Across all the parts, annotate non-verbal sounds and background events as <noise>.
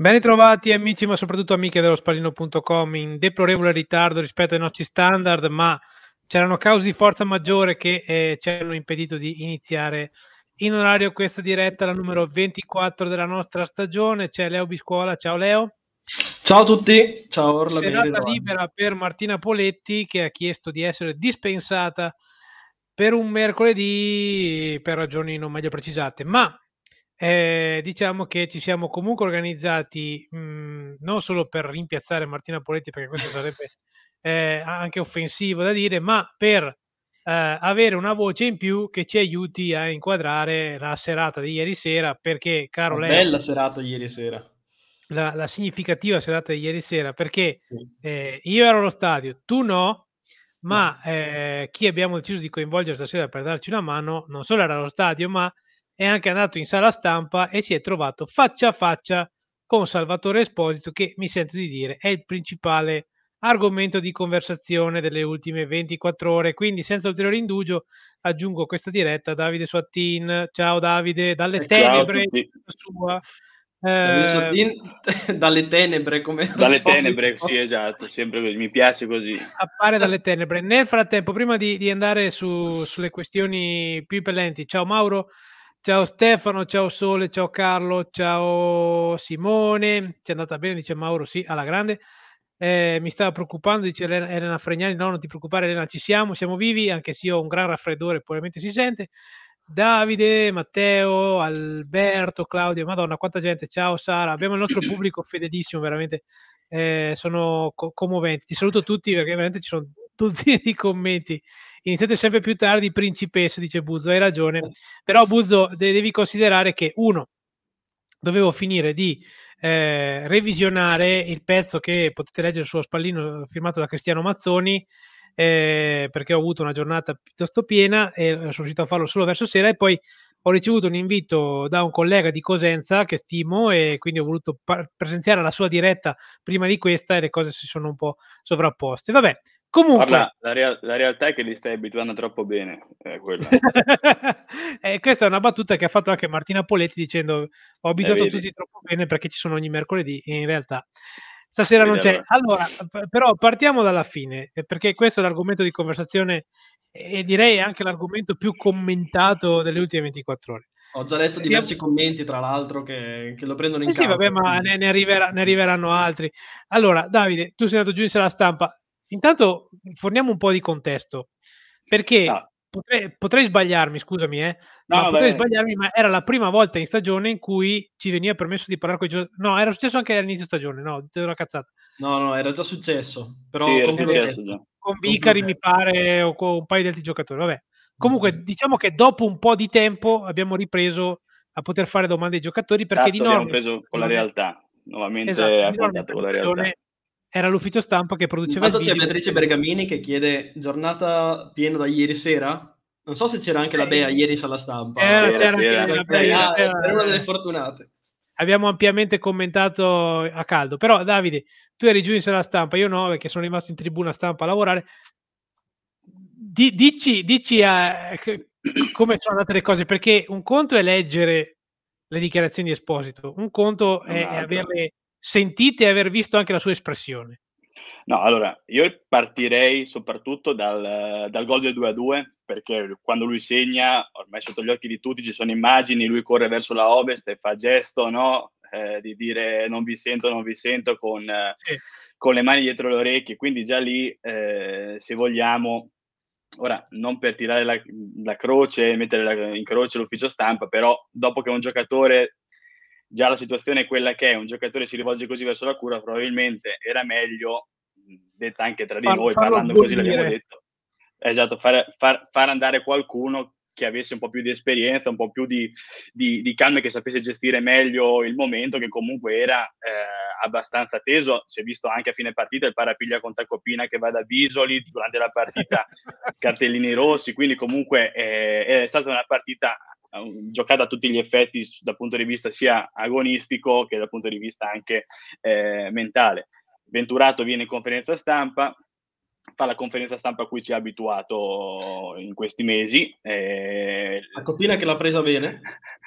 Ben ritrovati amici, ma soprattutto amiche dello spallino.com in deplorevole ritardo rispetto ai nostri standard, ma c'erano cause di forza maggiore che eh, ci hanno impedito di iniziare in orario questa diretta, la numero 24 della nostra stagione. C'è Leo Biscuola, ciao Leo. Ciao a tutti, ciao Orla. Serata libera per Martina Poletti che ha chiesto di essere dispensata per un mercoledì per ragioni non meglio precisate, ma eh, diciamo che ci siamo comunque organizzati mh, mhmm, non solo per rimpiazzare Martina Poletti, perché questo sarebbe <laughs> eh, anche offensivo da dire, ma per eh, avere una voce in più che ci aiuti a inquadrare la serata di ieri sera, perché caro una lei... Bella serata ieri sera. La, la, significativa serata di ieri sera, perché sì. Eh, io ero allo stadio, tu no, ma eh, chi abbiamo deciso di coinvolgere stasera per darci una mano non solo era allo stadio, ma è anche andato in sala stampa e si è trovato faccia a faccia con Salvatore Esposito, che mi sento di dire è il principale argomento di conversazione delle ultime 24 ore. Quindi, senza ulteriore indugio, aggiungo questa diretta a Davide Suattin. Ciao Davide, dalle eh, tenebre sua. Eh, <laughs> dalle tenebre, come dalle tenebre, sì, esatto, sempre così, mi piace così. Appare dalle tenebre. Nel frattempo, prima di, di andare su, sulle questioni più impellenti, ciao Mauro. Ciao Stefano, ciao Sole, ciao Carlo, ciao Simone. Ci è andata bene, dice Mauro, sì, alla grande. Eh, mi stava preoccupando, dice Elena Fregnani, no, non ti preoccupare Elena, ci siamo, siamo vivi, anche se io ho un gran raffreddore, probabilmente si sente. Davide, Matteo, Alberto, Claudio, madonna quanta gente, ciao Sara, abbiamo il nostro pubblico fedelissimo, veramente eh, sono co- commoventi. Ti saluto tutti perché veramente ci sono dozzine di commenti iniziate sempre più tardi, principessa, dice Buzzo, hai ragione. Eh. Però Buzzo devi considerare che uno, dovevo finire di eh, revisionare il pezzo che potete leggere sullo spallino firmato da Cristiano Mazzoni, eh, perché ho avuto una giornata piuttosto piena e eh, sono riuscito a farlo solo verso sera e poi ho ricevuto un invito da un collega di Cosenza che stimo e quindi ho voluto par- presenziare la sua diretta prima di questa e le cose si sono un po' sovrapposte. Vabbè, comunque... Guarda, la, rea- la, realtà è che li stai abituando troppo bene. Eh, eh, <laughs> questa è una battuta che ha fatto anche Martina Poletti dicendo ho abituato eh, tutti troppo bene perché ci sono ogni mercoledì e in realtà stasera non c'è. Allora, però partiamo dalla fine, eh, perché questo è l'argomento di conversazione e direi anche l'argomento più commentato delle ultime 24 ore. Ho già letto eh, diversi commenti, tra l'altro, che, che lo prendono in eh sì, campo. Sì, vabbè, ma ne, ne, arriverà, ne, arriveranno altri. Allora, Davide, tu sei andato giudice alla stampa. Intanto forniamo un po' di contesto, perché ah potrei, potrei, sbagliarmi, scusami, eh, no, ma potrei sbagliarmi, ma era la prima volta in stagione in cui ci veniva permesso di parlare con i giocatori. No, era successo anche all'inizio stagione, no, è una cazzata. No, no, era già successo, però sì, con, successo, già. con Vicari mi pare o con un paio di altri giocatori, vabbè. Comunque, mm-hmm. diciamo che dopo un po' di tempo abbiamo ripreso a poter fare domande ai giocatori perché esatto, di norma... preso con la realtà, nuovamente esatto, a con la realtà era l'ufficio stampa che produceva Intanto c'è Beatrice Bergamini che chiede giornata piena da ieri sera. Non so se c'era anche la eh, Bea ieri sala stampa. Eh, c'era, c'era, anche la Bea. Ah, eh, era una delle fortunate. Abbiamo ampiamente commentato a caldo. Però Davide, tu eri giù in sala stampa, io no, perché sono rimasto in tribuna stampa a lavorare. Di, dici, dici a, eh, come sono andate le cose, perché un conto è leggere le dichiarazioni di Esposito, un conto è, è esatto. averle sentite e aver visto anche la sua espressione? No, allora, io partirei soprattutto dal, dal gol del 2-2, perché quando lui segna, ormai sotto gli occhi di tutti ci sono immagini, lui corre verso la ovest e fa gesto, no? Eh, di dire non vi sento, non vi sento con, eh, con, le mani dietro le orecchie. Quindi già lì, eh, se vogliamo, ora non per tirare la, la croce, mettere la, in croce l'ufficio stampa, però dopo che un giocatore già la situazione è quella che è, un giocatore si rivolge così verso la cura, probabilmente era meglio, detta anche tra di far, noi, parlando così l'abbiamo detto, esatto, far, far, far, andare qualcuno che avesse un po' più di esperienza, un po' più di, di, di calma e che sapesse gestire meglio il momento, che comunque era eh, abbastanza teso. Si è visto anche a fine partita il parapiglia con Tacopina che va da Bisoli durante la partita, <laughs> cartellini rossi, quindi comunque eh, è stata una partita giocata a tutti gli effetti dal punto di vista sia agonistico che dal punto di vista anche eh, mentale. Venturato viene in conferenza stampa, fa la conferenza stampa a cui ci ha abituato in questi mesi. Eh... La copina che l'ha presa bene.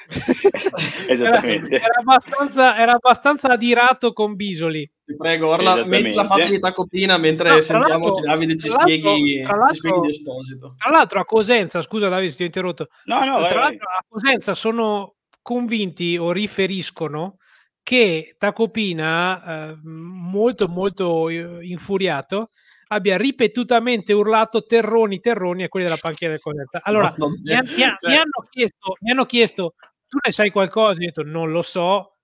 <laughs> Esattamente. Era, era, abbastanza, era abbastanza adirato con Bisoli. Ti prego, Orla, metti la faccia di Tacopina mentre no, sentiamo che Davide ci spieghi, ci spieghi di Esposito. Tra l'altro a Cosenza, scusa Davide, se ti ho interrotto. No, no, tra vai, l'altro vai. a Cosenza sono convinti o riferiscono che Tacopina, eh, molto molto eh, infuriato, abbia ripetutamente urlato terroni, terroni a quelli della panchina del Cosenza. Allora, mi, mi, cioè... mi, hanno chiesto, mi hanno chiesto, tu ne sai qualcosa? Io ho detto, non lo so,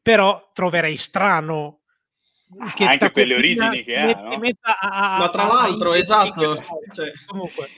però troverei strano Ah, che anche per le origini che mette, no? metta a, ma tra l'altro, esatto. Cioè. Comunque.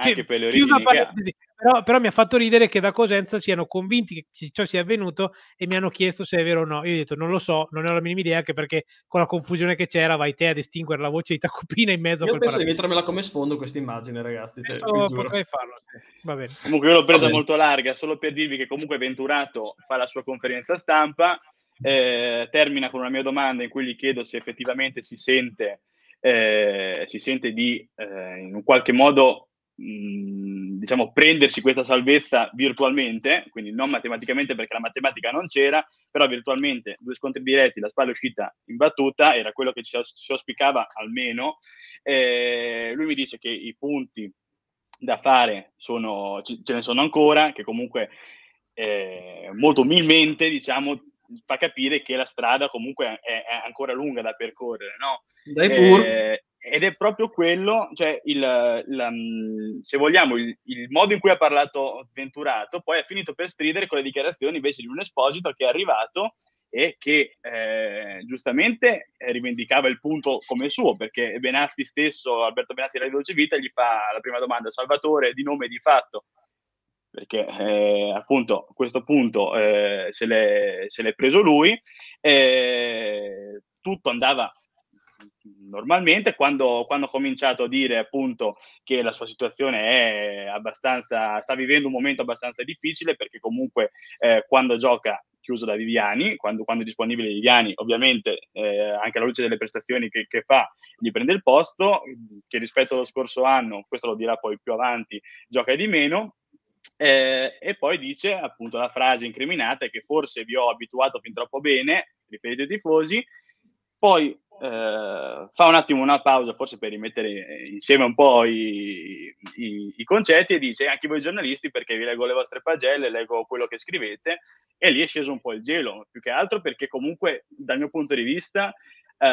Anche sì, per le origini che ha. Però, però, mi ha fatto ridere che da Cosenza siano convinti che ciò sia avvenuto e mi hanno chiesto se è vero o no. Io ho detto non lo so, non ne ho la minima idea, anche perché con la confusione che c'era vai te ad estinguere la voce di Tacopina in mezzo a quel Io penso paradis. di mettermela come sfondo questa immagine, ragazzi. Cioè, potrei farlo. Va bene. Comunque io l'ho presa molto larga, solo per dirvi che comunque Venturato fa la sua conferenza stampa eh, termina con una mia domanda in cui gli chiedo se effettivamente si sente, eh, si sente di eh, in un qualche modo mm, diciamo prendersi questa salvezza virtualmente, quindi non matematicamente perché la matematica non c'era, però virtualmente due scontri diretti, la spalla è uscita in battuta, era quello che si auspicava almeno. Eh, lui mi dice che i punti da fare sono, ce ne sono ancora, che comunque eh, molto umilmente diciamo fa capire che la strada comunque è, è ancora lunga da percorrere, no? Dai pur. Eh, ed è proprio quello, cioè il, la, mm, se vogliamo, il, il, modo in cui ha parlato Venturato, poi ha finito per stridere con le dichiarazioni invece di un esposito che è arrivato e che eh, giustamente eh, rivendicava il punto come suo, perché Benazzi stesso, Alberto Benazzi della Dolce Vita, gli fa la prima domanda, Salvatore di nome e di fatto, perché eh, appunto a questo punto eh, se, l'è, se, l'è, preso lui, eh, tutto andava normalmente quando, quando, ha cominciato a dire appunto che la sua situazione è abbastanza, sta vivendo un momento abbastanza difficile perché comunque eh, quando gioca chiuso da Viviani, quando, quando è disponibile Viviani, ovviamente eh, anche alla luce delle prestazioni che, che, fa, gli prende il posto, che rispetto allo scorso anno, questo lo dirà poi più avanti, gioca di meno, eh, e poi dice appunto la frase incriminata che forse vi ho abituato fin troppo bene, riferite ai tifosi, poi eh, fa un attimo una pausa forse per rimettere insieme un po' i, i, i, concetti e dice anche voi giornalisti perché vi leggo le vostre pagelle, leggo quello che scrivete e lì è sceso un po' il gelo, più che altro perché comunque dal mio punto di vista eh,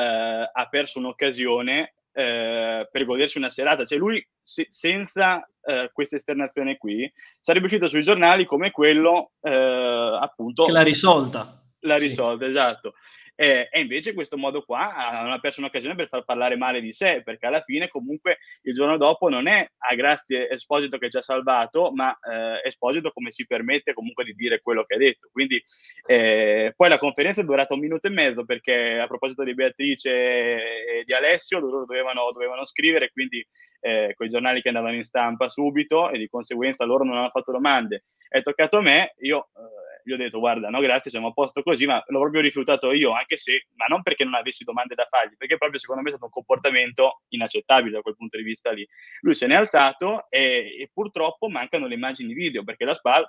ha perso un'occasione eh, per godersi una serata. Cioè lui se, senza eh, questa esternazione qui sarebbe uscito sui giornali come quello eh, appunto... Che l'ha risolta. L'ha sì. risolta, esatto eh, e invece questo modo qua non ha perso un'occasione per far parlare male di sé, perché alla fine comunque il giorno dopo non è a ah, grazie Esposito che ci ha salvato, ma eh, Esposito come si permette comunque di dire quello che ha detto. Quindi eh, poi la conferenza è durata un minuto e mezzo perché a proposito di Beatrice e di Alessio loro dovevano, dovevano scrivere, quindi eh, con i giornali che andavano in stampa subito e di conseguenza loro non hanno fatto domande. È toccato a me, io eh, gli ho detto guarda, no grazie, siamo a posto così, ma l'ho proprio rifiutato io, anche se, ma non perché non avessi domande da fargli, perché proprio secondo me è stato un comportamento inaccettabile da quel punto di vista lì. Lui se n'è alzato e, e purtroppo mancano le immagini video, perché la SPAL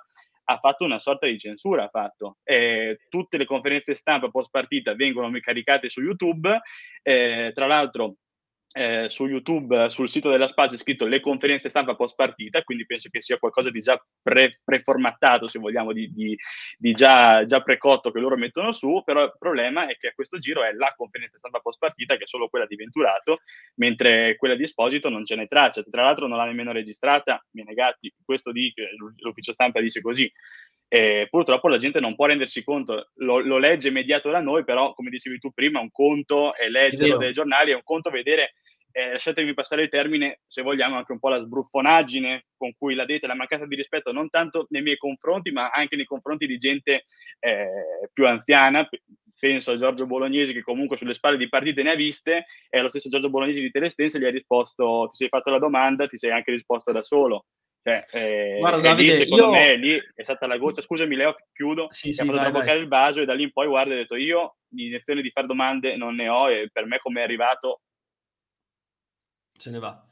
ha fatto una sorta di censura. Ha fatto. Eh, tutte le conferenze stampa post partita vengono caricate su YouTube. Eh, tra l'altro, eh, su YouTube, eh, sul sito della Spaz è scritto le conferenze stampa post partita, quindi penso che sia qualcosa di già pre, preformattato, se vogliamo, di, di, di già, già, precotto che loro mettono su, però il problema è che a questo giro è la conferenza stampa post partita che è solo quella di Venturato, mentre quella di Esposito non ce n'è traccia, tra l'altro non l'ha nemmeno registrata, mi negati, questo dice, l'ufficio stampa dice così, e purtroppo la gente non può rendersi conto, lo, lo, legge mediato da noi, però come dicevi tu prima, un conto è leggerlo dai giornali, è un conto vedere, eh, lasciatemi passare il termine, se vogliamo, anche un po' la sbruffonaggine con cui la dite, la mancanza di rispetto non tanto nei miei confronti, ma anche nei confronti di gente eh, più anziana. Penso a Giorgio Bolognesi che comunque sulle spalle di partite ne ha viste e lo stesso Giorgio Bolognesi di Telestense gli ha risposto, ti sei fatto la domanda, ti sei anche risposto da solo cioè, eh, Guarda, Davide, lì, secondo io... me lì è stata la goccia. Scusami, Leo, chiudo. Sì, sì, ha fatto traboccare il vaso e da lì in poi, guarda, ho detto io l'iniezione di fare domande non ne ho e per me come è arrivato... Se ne va.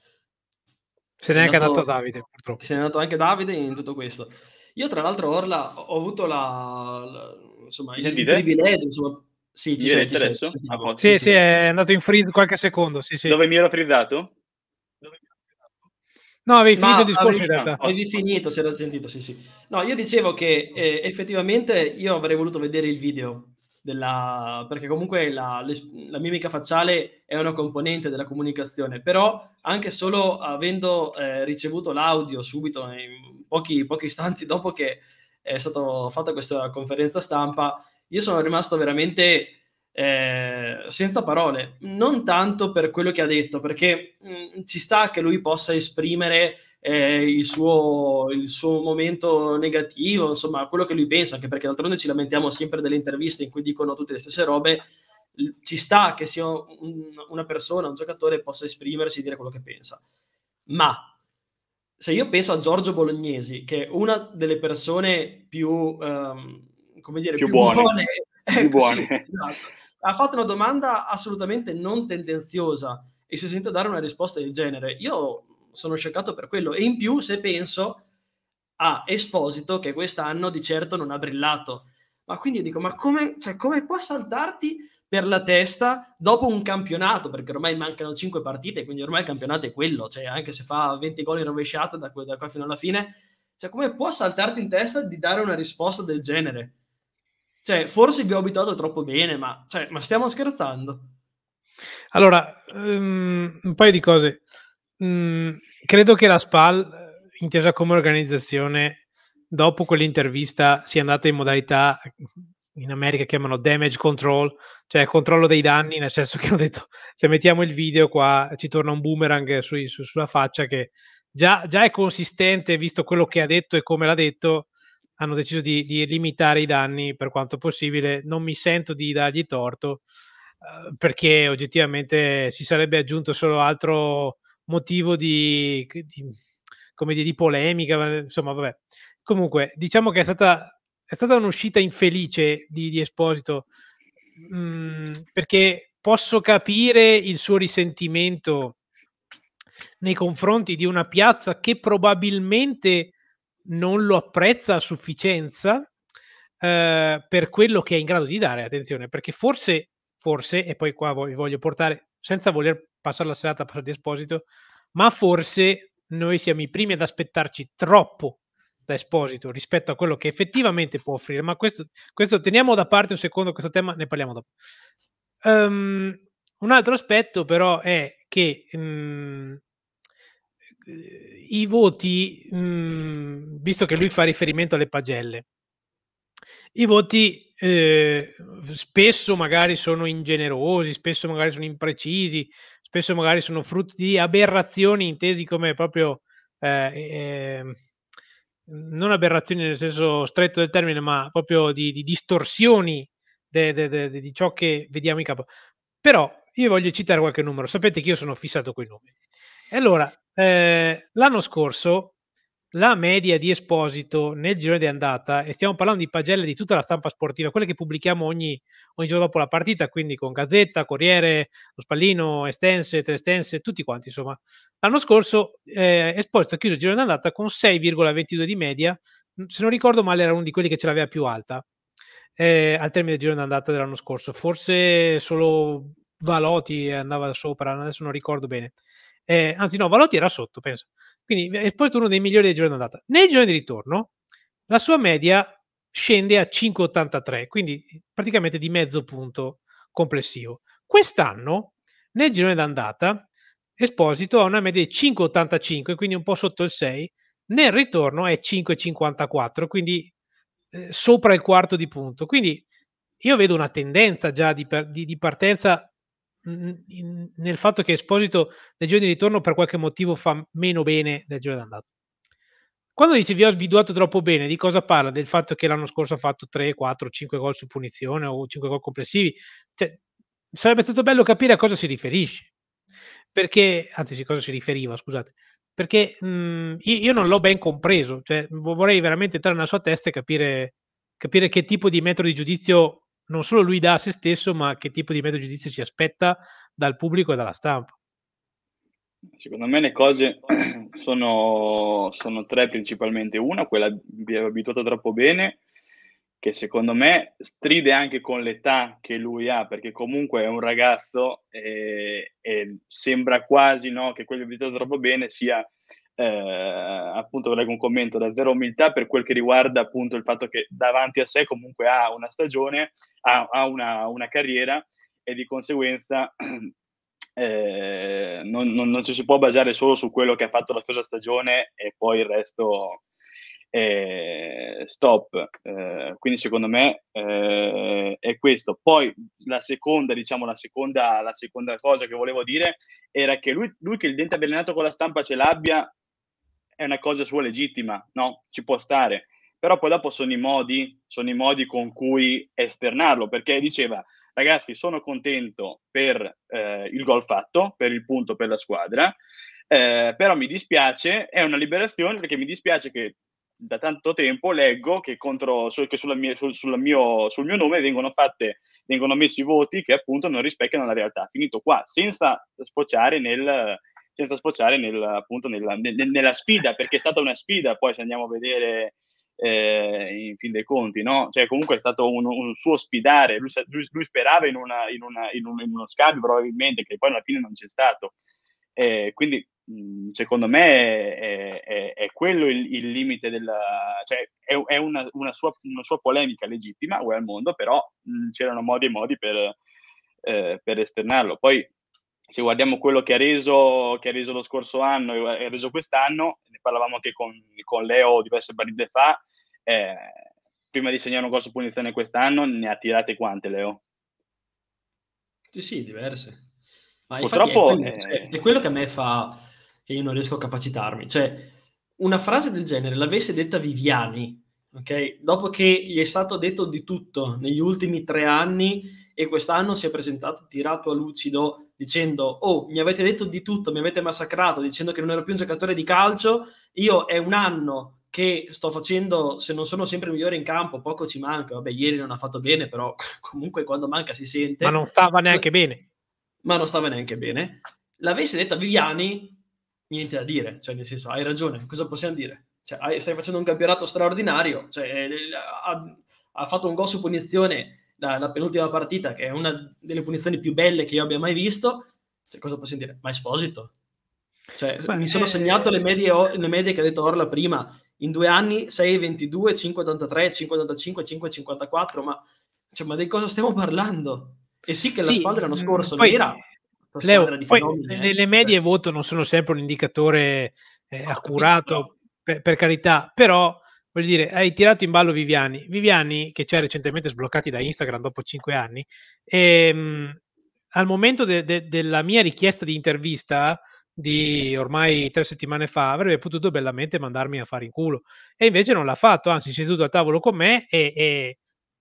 Se n'è anche andato, andato Davide, purtroppo. Se è andato anche Davide in tutto questo. Io, tra l'altro, Orla, ho avuto la, la insomma, il, il privilegio, insomma, sì, ci sei, sei, adesso? Sei, ah, sì, sì, sì, è andato in freeze qualche secondo. Sì, sì. Dove mi ero frizzato? No, avevi finito no, il discorso avevi, in realtà. Avevi finito, si era sentito, sì, sì. No, io dicevo che eh, effettivamente io avrei voluto vedere il video della... perché comunque la, la, mimica facciale è una componente della comunicazione, però anche solo avendo eh, ricevuto l'audio subito, in pochi, pochi istanti dopo che è stata fatta questa conferenza stampa, io sono rimasto veramente eh, senza parole, non tanto per quello che ha detto, perché mh, mm, ci sta che lui possa esprimere eh, il, suo, il, suo, momento negativo, insomma, quello che lui pensa, anche perché d'altronde ci lamentiamo sempre delle interviste in cui dicono tutte le stesse robe, ci sta che sia un, una persona, un giocatore possa esprimersi e dire quello che pensa. Ma se io penso a Giorgio Bolognesi, che è una delle persone più, um, come dire, più, più buone, buone <laughs> più ecco, buone. Sì, esatto ha fatto una domanda assolutamente non tendenziosa e si sente dare una risposta del genere. Io sono scioccato per quello. E in più, se penso a Esposito, che quest'anno di certo non ha brillato. Ma quindi dico, ma come, cioè, come può saltarti per la testa dopo un campionato? Perché ormai mancano 5 partite, quindi ormai il campionato è quello. Cioè, anche se fa 20 gol in rovesciata da, da qua fino alla fine, cioè, come può saltarti in testa di dare una risposta del genere? Cioè, forse vi ho abituato troppo bene, ma, cioè, ma stiamo scherzando. Allora, um, un paio di cose. Um, credo che la SPAL, intesa come organizzazione, dopo quell'intervista sia andata in modalità, in America chiamano damage control, cioè controllo dei danni, nel senso che hanno detto, se mettiamo il video qua ci torna un boomerang su, su, sulla faccia che già, già è consistente, visto quello che ha detto e come l'ha detto, hanno deciso di, di, limitare i danni per quanto possibile. Non mi sento di dargli torto eh, perché oggettivamente si sarebbe aggiunto solo altro motivo di, di, come dire, di polemica. Insomma, vabbè. Comunque, diciamo che è stata, è stata un'uscita infelice di, di Esposito mh, mm, perché posso capire il suo risentimento nei confronti di una piazza che probabilmente non lo apprezza a sufficienza eh, per quello che è in grado di dare, attenzione, perché forse, forse, e poi qua vi voglio portare, senza voler passare la serata a parlare di Esposito, ma forse noi siamo i primi ad aspettarci troppo da Esposito rispetto a quello che effettivamente può offrire, ma questo, questo teniamo da parte un secondo questo tema, ne parliamo dopo. Um, un altro aspetto però è che mh, mm, i voti, mh, mm, visto che lui fa riferimento alle pagelle, i voti eh, spesso magari sono ingenerosi, spesso magari sono imprecisi, spesso magari sono frutti di aberrazioni intesi come proprio eh, eh, non aberrazioni nel senso stretto del termine, ma proprio di, di distorsioni de, de, de, di ciò che vediamo in capo. Però io voglio citare qualche numero. Sapete che io sono fissato con i numeri. E allora, eh, l'anno scorso la media di Esposito nel girone di andata, e stiamo parlando di pagelle di tutta la stampa sportiva, quelle che pubblichiamo ogni, ogni giorno dopo la partita, quindi con Gazzetta, Corriere, Lo Spallino, Estense, Trestense, tutti quanti, insomma. L'anno scorso eh, Esposito ha chiuso il girone di andata con 6,22 di media, mhmm, se non ricordo male era uno di quelli che ce l'aveva più alta eh, al termine del girone di andata dell'anno scorso, forse solo Valoti andava sopra, adesso non ricordo bene eh, anzi no, Valotti era sotto, penso. Quindi eh, è stato uno dei migliori del giorno d'andata. Nel giorno di ritorno la sua media scende a 5,83, quindi eh, praticamente di mezzo punto complessivo. Quest'anno, nel girone d'andata, Esposito ha una media di 5,85, quindi un po' sotto il 6, nel ritorno è 5,54, quindi eh, sopra il quarto di punto. Quindi io vedo una tendenza già di, di, di partenza in, nel fatto che Esposito nel giro di ritorno per qualche motivo fa meno bene del giro d'andata. Quando dice vi ho sbiduato troppo bene, di cosa parla? Del fatto che l'anno scorso ha fatto 3, 4, 5 gol su punizione o 5 gol complessivi? Cioè, sarebbe stato bello capire a cosa si riferisce. Perché, anzi, a cosa si riferiva, scusate. Perché mh, mhmm, io non l'ho ben compreso. Cioè, vorrei veramente entrare nella sua testa e capire, capire che tipo di metro di giudizio non solo lui dà a se stesso, ma che tipo di metodo giudizio si aspetta dal pubblico e dalla stampa. Secondo me le cose <clears throat> sono, sono tre principalmente. Una, quella vi è abituato troppo bene, che secondo me stride anche con l'età che lui ha, perché comunque è un ragazzo e, eh, e sembra quasi no, che quello abituato troppo bene sia eh, appunto leggo un commento da zero umiltà per quel che riguarda appunto il fatto che davanti a sé comunque ha una stagione, ha, ha una, una, carriera e di conseguenza <clears throat> eh, non, non, non, ci si può basare solo su quello che ha fatto la scorsa stagione e poi il resto eh, stop. Eh, quindi secondo me eh, è questo. Poi la seconda, diciamo, la seconda, la seconda cosa che volevo dire era che lui, lui che il dente avvelenato con la stampa ce l'abbia è una cosa sua legittima, no? Ci può stare. Però poi dopo sono i modi, sono i modi con cui esternarlo, perché diceva, ragazzi, sono contento per eh, il gol fatto, per il punto per la squadra, eh, però mi dispiace, è una liberazione perché mi dispiace che da tanto tempo leggo che, contro, che mia, sul, mio, sul, mio, nome vengono, fatte, vengono messi voti che appunto non rispecchiano la realtà. Finito qua, senza sfociare nel senza sfociare nel, appunto nella, nel, nella, sfida, perché è stata una sfida poi se andiamo a vedere eh, in fin dei conti, no? Cioè comunque è stato un, un suo sfidare, lui, lui, lui sperava in, una, in, una, in, un, in, uno scambio probabilmente che poi alla fine non c'è stato. Eh, quindi secondo me è, è, è quello il, il, limite della... Cioè, è, è una, una, sua, una sua polemica legittima, uè al mondo, però mh, c'erano modi e modi per, eh, per esternarlo. Poi se guardiamo quello che ha reso, che ha reso lo scorso anno e ha reso quest'anno, ne parlavamo anche con, con Leo diverse partite fa, eh, prima di segnare un corso punizione quest'anno ne ha tirate quante Leo? Sì, sì, diverse. Ma Purtroppo è quello, eh, cioè, è quello che a me fa che io non riesco a capacitarmi. Cioè, una frase del genere l'avesse detta Viviani, ok? Dopo che gli è stato detto di tutto negli ultimi tre anni e quest'anno si è presentato tirato a lucido dicendo oh mi avete detto di tutto, mi avete massacrato dicendo che non ero più un giocatore di calcio, io è un anno che sto facendo, se non sono sempre migliore in campo, poco ci manca, vabbè ieri non ha fatto bene, però <laughs> comunque quando manca si sente. Ma non stava neanche bene. Ma non stava neanche bene. L'avesse detta Viviani, niente da dire, cioè nel senso hai ragione, cosa possiamo dire? Cioè, stai facendo un campionato straordinario, cioè, eh, ha, ha fatto un gol su punizione la, la, penultima partita, che è una delle punizioni più belle che io abbia mai visto, cioè, cosa posso dire? Ma Esposito. Cioè, Beh, mi sono eh, segnato le eh, medie, eh. le medie che ha detto Orla prima, in due anni 6,22, 5,83, 5,85, 5,54, ma, cioè, ma, di cosa stiamo parlando? E sì che la sì, squadra l'anno mm, scorso poi, era Leo, di fenomeni, poi, le medie cioè. voto non sono sempre un indicatore eh, accurato, per, per carità, però voglio dire, hai tirato in ballo Viviani. Viviani, che ci ha recentemente sbloccati da Instagram dopo cinque anni, e, ehm, mh, al momento de- de- della mia richiesta di intervista di ormai tre settimane fa, avrebbe potuto bellamente mandarmi a fare in culo. E invece non l'ha fatto, anzi si è seduto a tavolo con me e, e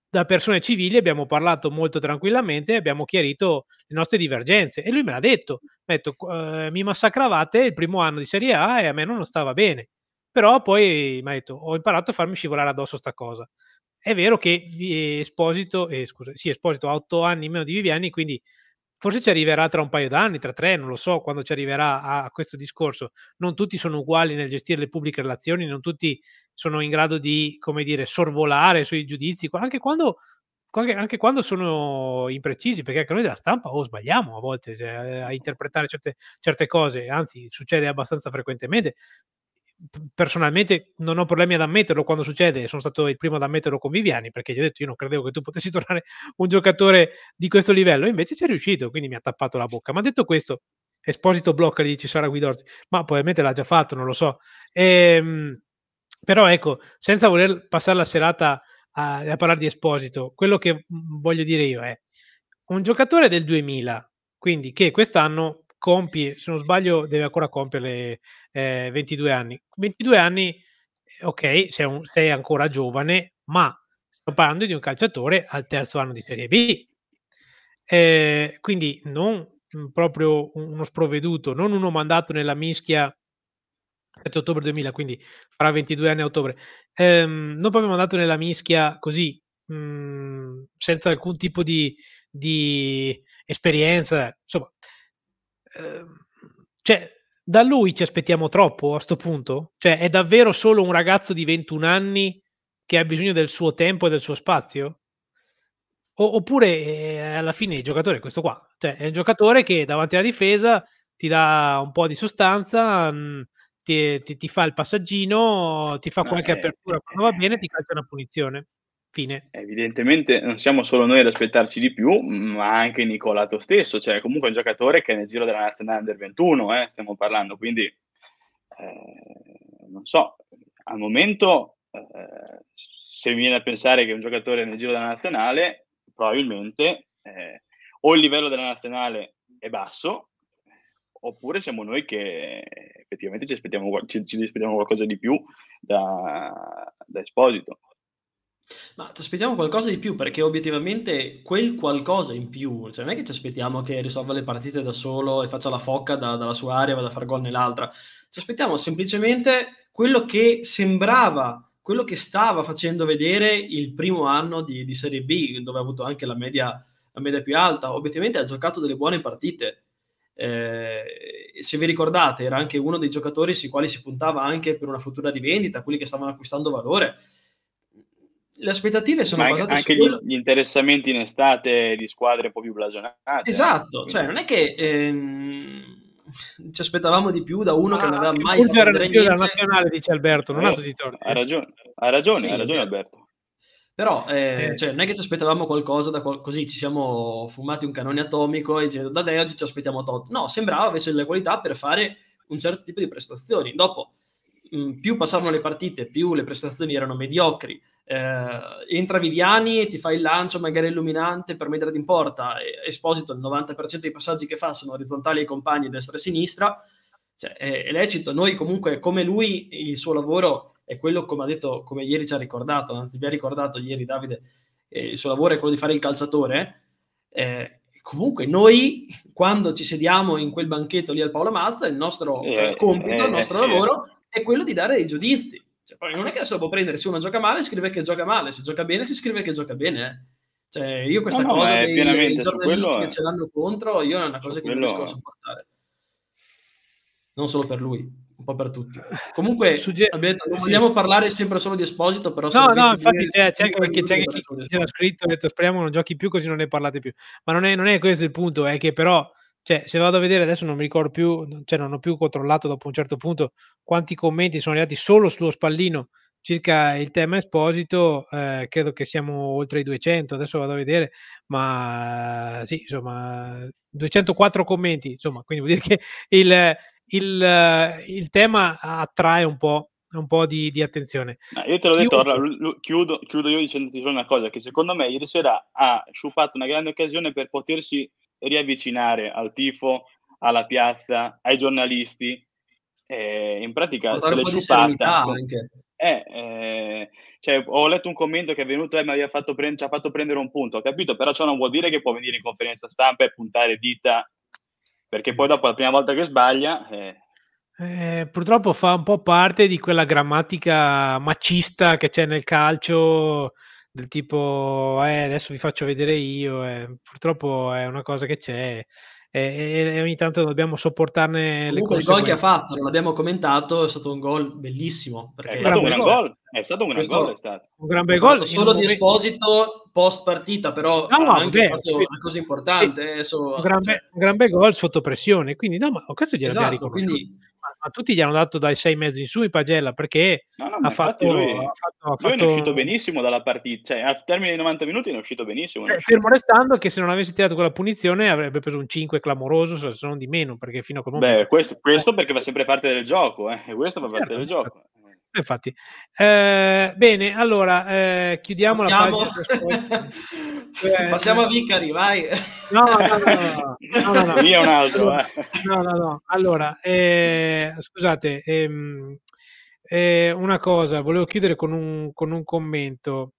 da persone civili abbiamo parlato molto tranquillamente, abbiamo chiarito le nostre divergenze e lui me l'ha detto, detto eh, mi massacravate il primo anno di Serie A e a me non stava bene però poi mi ha detto, ho imparato a farmi scivolare addosso sta cosa. È vero che Esposito, eh, scusa, sì, Esposito ha otto anni meno di Viviani, quindi forse ci arriverà tra un paio d'anni, tra tre, non lo so, quando ci arriverà a questo discorso. Non tutti sono uguali nel gestire le pubbliche relazioni, non tutti sono in grado di, come dire, sorvolare sui giudizi, anche quando, anche quando sono imprecisi, perché anche noi della stampa o oh, sbagliamo a volte cioè, a interpretare certe, certe cose, anzi succede abbastanza frequentemente personalmente non ho problemi ad ammetterlo quando succede, sono stato il primo ad ammetterlo con Viviani perché gli ho detto io non credevo che tu potessi <laughs> tornare un giocatore di questo livello, invece ci è riuscito, quindi mi ha tappato la bocca. Ma detto questo, Esposito blocca, gli dice Sara Guidorzi, ma probabilmente l'ha già fatto, non lo so. Ehm, però ecco, senza voler passare la serata a, a parlare di Esposito, quello che mhmm, voglio dire io è un giocatore del 2000, quindi che quest'anno compie, se non sbaglio, deve ancora compiere eh, 22 anni. 22 anni, ok, sei, un, sei ancora giovane, ma sto parlando di un calciatore al terzo anno di Serie B. Eh, quindi non mm, proprio uno sprovveduto, non uno mandato nella mischia 7 ottobre 2000, quindi farà 22 anni a ottobre, ehm, non proprio mandato nella mischia così, mh, mm, senza alcun tipo di, di esperienza, insomma, Ehm, cioè, da lui ci aspettiamo troppo a questo punto? Cioè, è davvero solo un ragazzo di 21 anni che ha bisogno del suo tempo e del suo spazio? O, oppure eh, alla fine il giocatore è questo qua, cioè, è un giocatore che davanti alla difesa ti dà un po' di sostanza, mh, mm, ti, ti, ti, fa il passaggino, ti fa qualche apertura quando va bene, ti calcia una punizione. Fine. Evidentemente non siamo solo noi ad aspettarci di più, ma anche Nicolato stesso, cioè comunque un giocatore che è nel giro della nazionale under 21, eh, stiamo parlando, quindi eh, non so, al momento eh, se viene a pensare che un giocatore nel giro della nazionale, probabilmente eh, o il livello della nazionale è basso, oppure siamo noi che effettivamente ci aspettiamo, ci, ci aspettiamo qualcosa di più da, da Esposito. Ma ti aspettiamo qualcosa di più perché obiettivamente quel qualcosa in più, cioè non è che ci aspettiamo che risolva le partite da solo e faccia la focca da, dalla sua area e vada a far gol nell'altra, ci aspettiamo semplicemente quello che sembrava, quello che stava facendo vedere il primo anno di, di Serie B, dove ha avuto anche la media, la media più alta, obiettivamente ha giocato delle buone partite. Eh, se vi ricordate, era anche uno dei giocatori sui quali si puntava anche per una futura rivendita, quelli che stavano acquistando valore le aspettative sono Ma basate anche su quello... gli, interessamenti in estate di squadre un po' più blasonate. Esatto, eh. cioè non è che ehm, <laughs> ci aspettavamo di più da uno ah, che non aveva mai fatto era niente. della nazionale, dice Alberto, non eh, ha tutti i torti. Ha ragione, ha ragione, sì, ha ragione eh. Alberto. Però eh, eh, cioè, non è che ci aspettavamo qualcosa da qual- così, ci siamo fumati un canone atomico e dicendo da dai oggi ci aspettiamo tot. No, sembrava avesse le qualità per fare un certo tipo di prestazioni. Dopo, mh, mm, più passavano le partite, più le prestazioni erano mediocri eh, entra Viviani e ti fa il lancio magari illuminante per mettere in porta, Esposito il 90% dei passaggi che fa sono orizzontali ai compagni destra e sinistra, cioè, è, è lecito, noi comunque come lui il suo lavoro è quello come ha detto, come ieri ci ha ricordato, anzi vi ha ricordato ieri Davide, eh, il suo lavoro è quello di fare il calciatore, eh, comunque noi quando ci sediamo in quel banchetto lì al Paolo Mazza, il nostro eh, eh compito, il eh, nostro eh, lavoro certo. è quello di dare dei giudizi. Cioè, non è che adesso può prendere, se uno gioca male scrive che gioca male, se gioca bene si scrive che gioca bene. Eh. Cioè, io questa no, no, cosa dei, dei giornalisti quello, che ce l'hanno contro, io è una cosa che quello... non riesco a sopportare. Non solo per lui, un po' per tutti. Comunque, Sugge- abbiamo, non vogliamo parlare sempre solo di Esposito, però... No, no, infatti c'è, c'è, anche perché c'è anche chi, chi ce scritto e ha detto speriamo non giochi più così non ne parlate più. Ma non è, non è questo il punto, è che però cioè, se vado a vedere adesso non mi ricordo più, cioè non ho più controllato dopo un certo punto quanti commenti sono arrivati solo sullo spallino circa il tema esposito, eh, credo che siamo oltre i 200, adesso vado a vedere, ma eh, sì, insomma, 204 commenti, insomma, quindi vuol dire che il, il, il tema attrae un po', un po di, di, attenzione. No, io te l'ho chiudo. detto, allora, chiudo, chiudo io dicendoti solo una cosa, che secondo me ieri sera ha sciupato una grande occasione per potersi riavvicinare al tifo, alla piazza, ai giornalisti. Eh, in pratica se l'è ciuppata. Eh, eh, cioè, ho letto un commento che è venuto e eh, mi ha fatto, pre- ha fatto prendere un punto, ho capito, però ciò non vuol dire che può venire in conferenza stampa e puntare dita, perché poi dopo la prima volta che sbaglia... Eh. eh purtroppo fa un po' parte di quella grammatica macista che c'è nel calcio, del tipo eh, adesso vi faccio vedere io, eh, purtroppo è una cosa che c'è e, e ogni tanto dobbiamo sopportarne Comunque le cose. Il gol che ha fatto, non l'abbiamo commentato, è stato un gol bellissimo. È stato, un gran gol, è stato un gran gol. È stato. Un gran bel gol. Solo di Esposito post partita, però no, no, anche beh, fatto una cosa importante. Beh, adesso, un, gran cioè... be- un, gran bel gol sotto pressione, quindi no, ma questo gliel'abbiamo esatto, riconosciuto. Quindi ma tutti gli hanno dato dai 6 mezzi in su in pagella perché no, no, ha, fatto, lui, ha, fatto, ha fatto... è uscito benissimo dalla partita, cioè al termine dei 90 minuti è uscito benissimo. Cioè, fermo restando che se non avesse tirato quella punizione avrebbe preso un 5 clamoroso, se non di meno, perché fino a quel momento... Beh, questo, questo eh, perché fa sempre parte del gioco, eh. questo fa certo, parte certo, del gioco. Eh. Eh, infatti. Eh, bene, allora eh, chiudiamo Andiamo. la pagina. <laughs> eh, Passiamo a eh. Vicari, vai. No, no, no. no, no, no. Io un altro. Eh. No, no, no. Allora, scusate, ehm, una cosa, volevo chiudere con un, con un commento.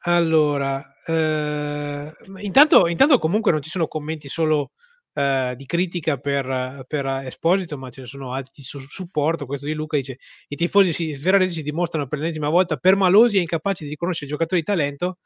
allora, intanto, intanto comunque non ci sono commenti solo eh, di critica per, per, Esposito, ma ce ne sono altri di su- supporto. Questo di Luca dice: I tifosi si, si dimostrano per l'ennesima volta permalosi e incapaci di riconoscere giocatori di talento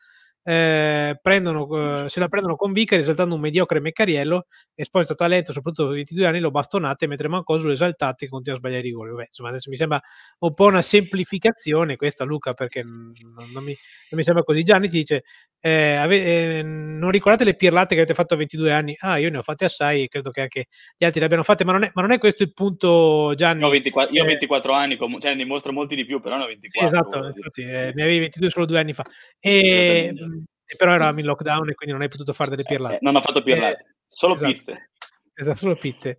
eh, prendono, eh, se la prendono con Vica esaltando un mediocre Meccariello, esposto talento, soprattutto 22 anni, lo bastonate mentre Mancoso lo esaltate e continua a sbagliare i gol insomma, adesso mi sembra un po' una semplificazione questa, Luca, perché mm, non, non, mi, non mi, sembra così. Gianni ti dice, eh, ave, eh, non ricordate le pirlate che avete fatto a 22 anni? Ah, io ne ho fatte assai e credo che anche gli altri le abbiano fatte, ma non è, ma non è questo il punto, Gianni. Io ho 24, io ho 24 eh. anni, com- cioè, ne mostro molti di più, però ne ho 24. Sì, esatto, infatti, ne avevi 22 solo due anni fa. Ehm, e, e però eravamo in lockdown e quindi non hai potuto fare delle eh, pirlate. Eh, non ho fatto pirlate, eh, solo esatto. pizze. Esatto, solo pizze.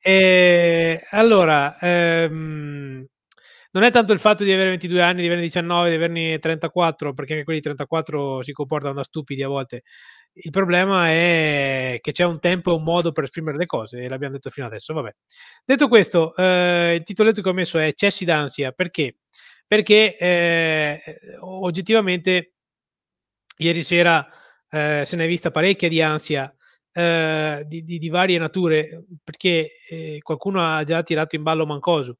E allora, ehm, non è tanto il fatto di avere 22 anni, di averne 19, di averne 34, perché anche quelli di 34 si comportano da stupidi a volte. Il problema è che c'è un tempo e un modo per esprimere le cose, e l'abbiamo detto fino adesso. Vabbè. Detto questo, eh, il titoletto che ho messo è Cessi d'ansia. Perché? Perché eh, oggettivamente Ieri sera eh, se ne è vista parecchia di ansia eh, di, di, di, varie nature, perché eh, qualcuno ha già tirato in ballo Mancosu.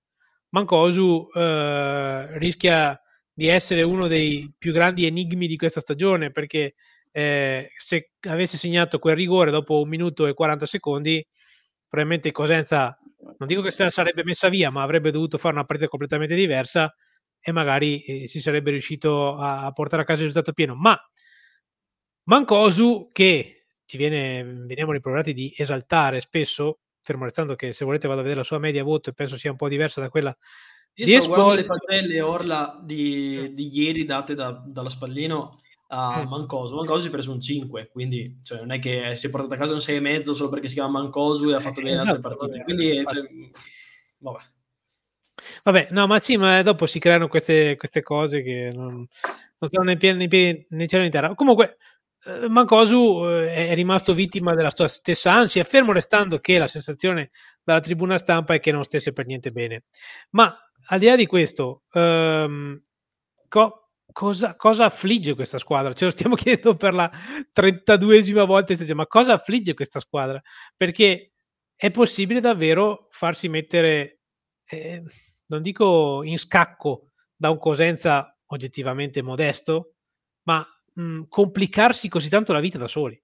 Mancosu eh, rischia di essere uno dei più grandi enigmi di questa stagione, perché eh, se avesse segnato quel rigore dopo un minuto e 40 secondi, probabilmente Cosenza, non dico che se la sarebbe messa via, ma avrebbe dovuto fare una partita completamente diversa e magari eh, si sarebbe riuscito a, a portare a casa il risultato pieno. Ma Mancosu che ci viene, veniamo riproverati di esaltare spesso, fermo restando che se volete vado a vedere la sua media voto e penso sia un po' diversa da quella io di Espoli. le pagelle orla di, mm. di ieri date da, dalla Spallino a mm. Mancosu. Mancosu si è preso un 5, quindi cioè, non è che si è portato a casa un 6,5 solo perché si chiama Mancosu e ha eh, fatto bene esatto, altre partite. Vabbè, quindi, eh, cioè, mm, vabbè. vabbè. no, ma sì, ma dopo si creano queste, queste cose che non, non stanno né in piedi né in terra. Comunque, eh, Mancosu eh, è rimasto vittima della sua stessa ansia, fermo restando che la sensazione dalla tribuna stampa è che non stesse per niente bene. Ma al di là di questo, ehm, co- cosa, cosa, affligge questa squadra? Ce lo stiamo <laughs> chiedendo per la 32esima volta, ma cosa affligge questa squadra? Perché è possibile davvero farsi mettere, eh, non dico in scacco, da un Cosenza oggettivamente modesto, ma mh, mm, complicarsi così tanto la vita da soli?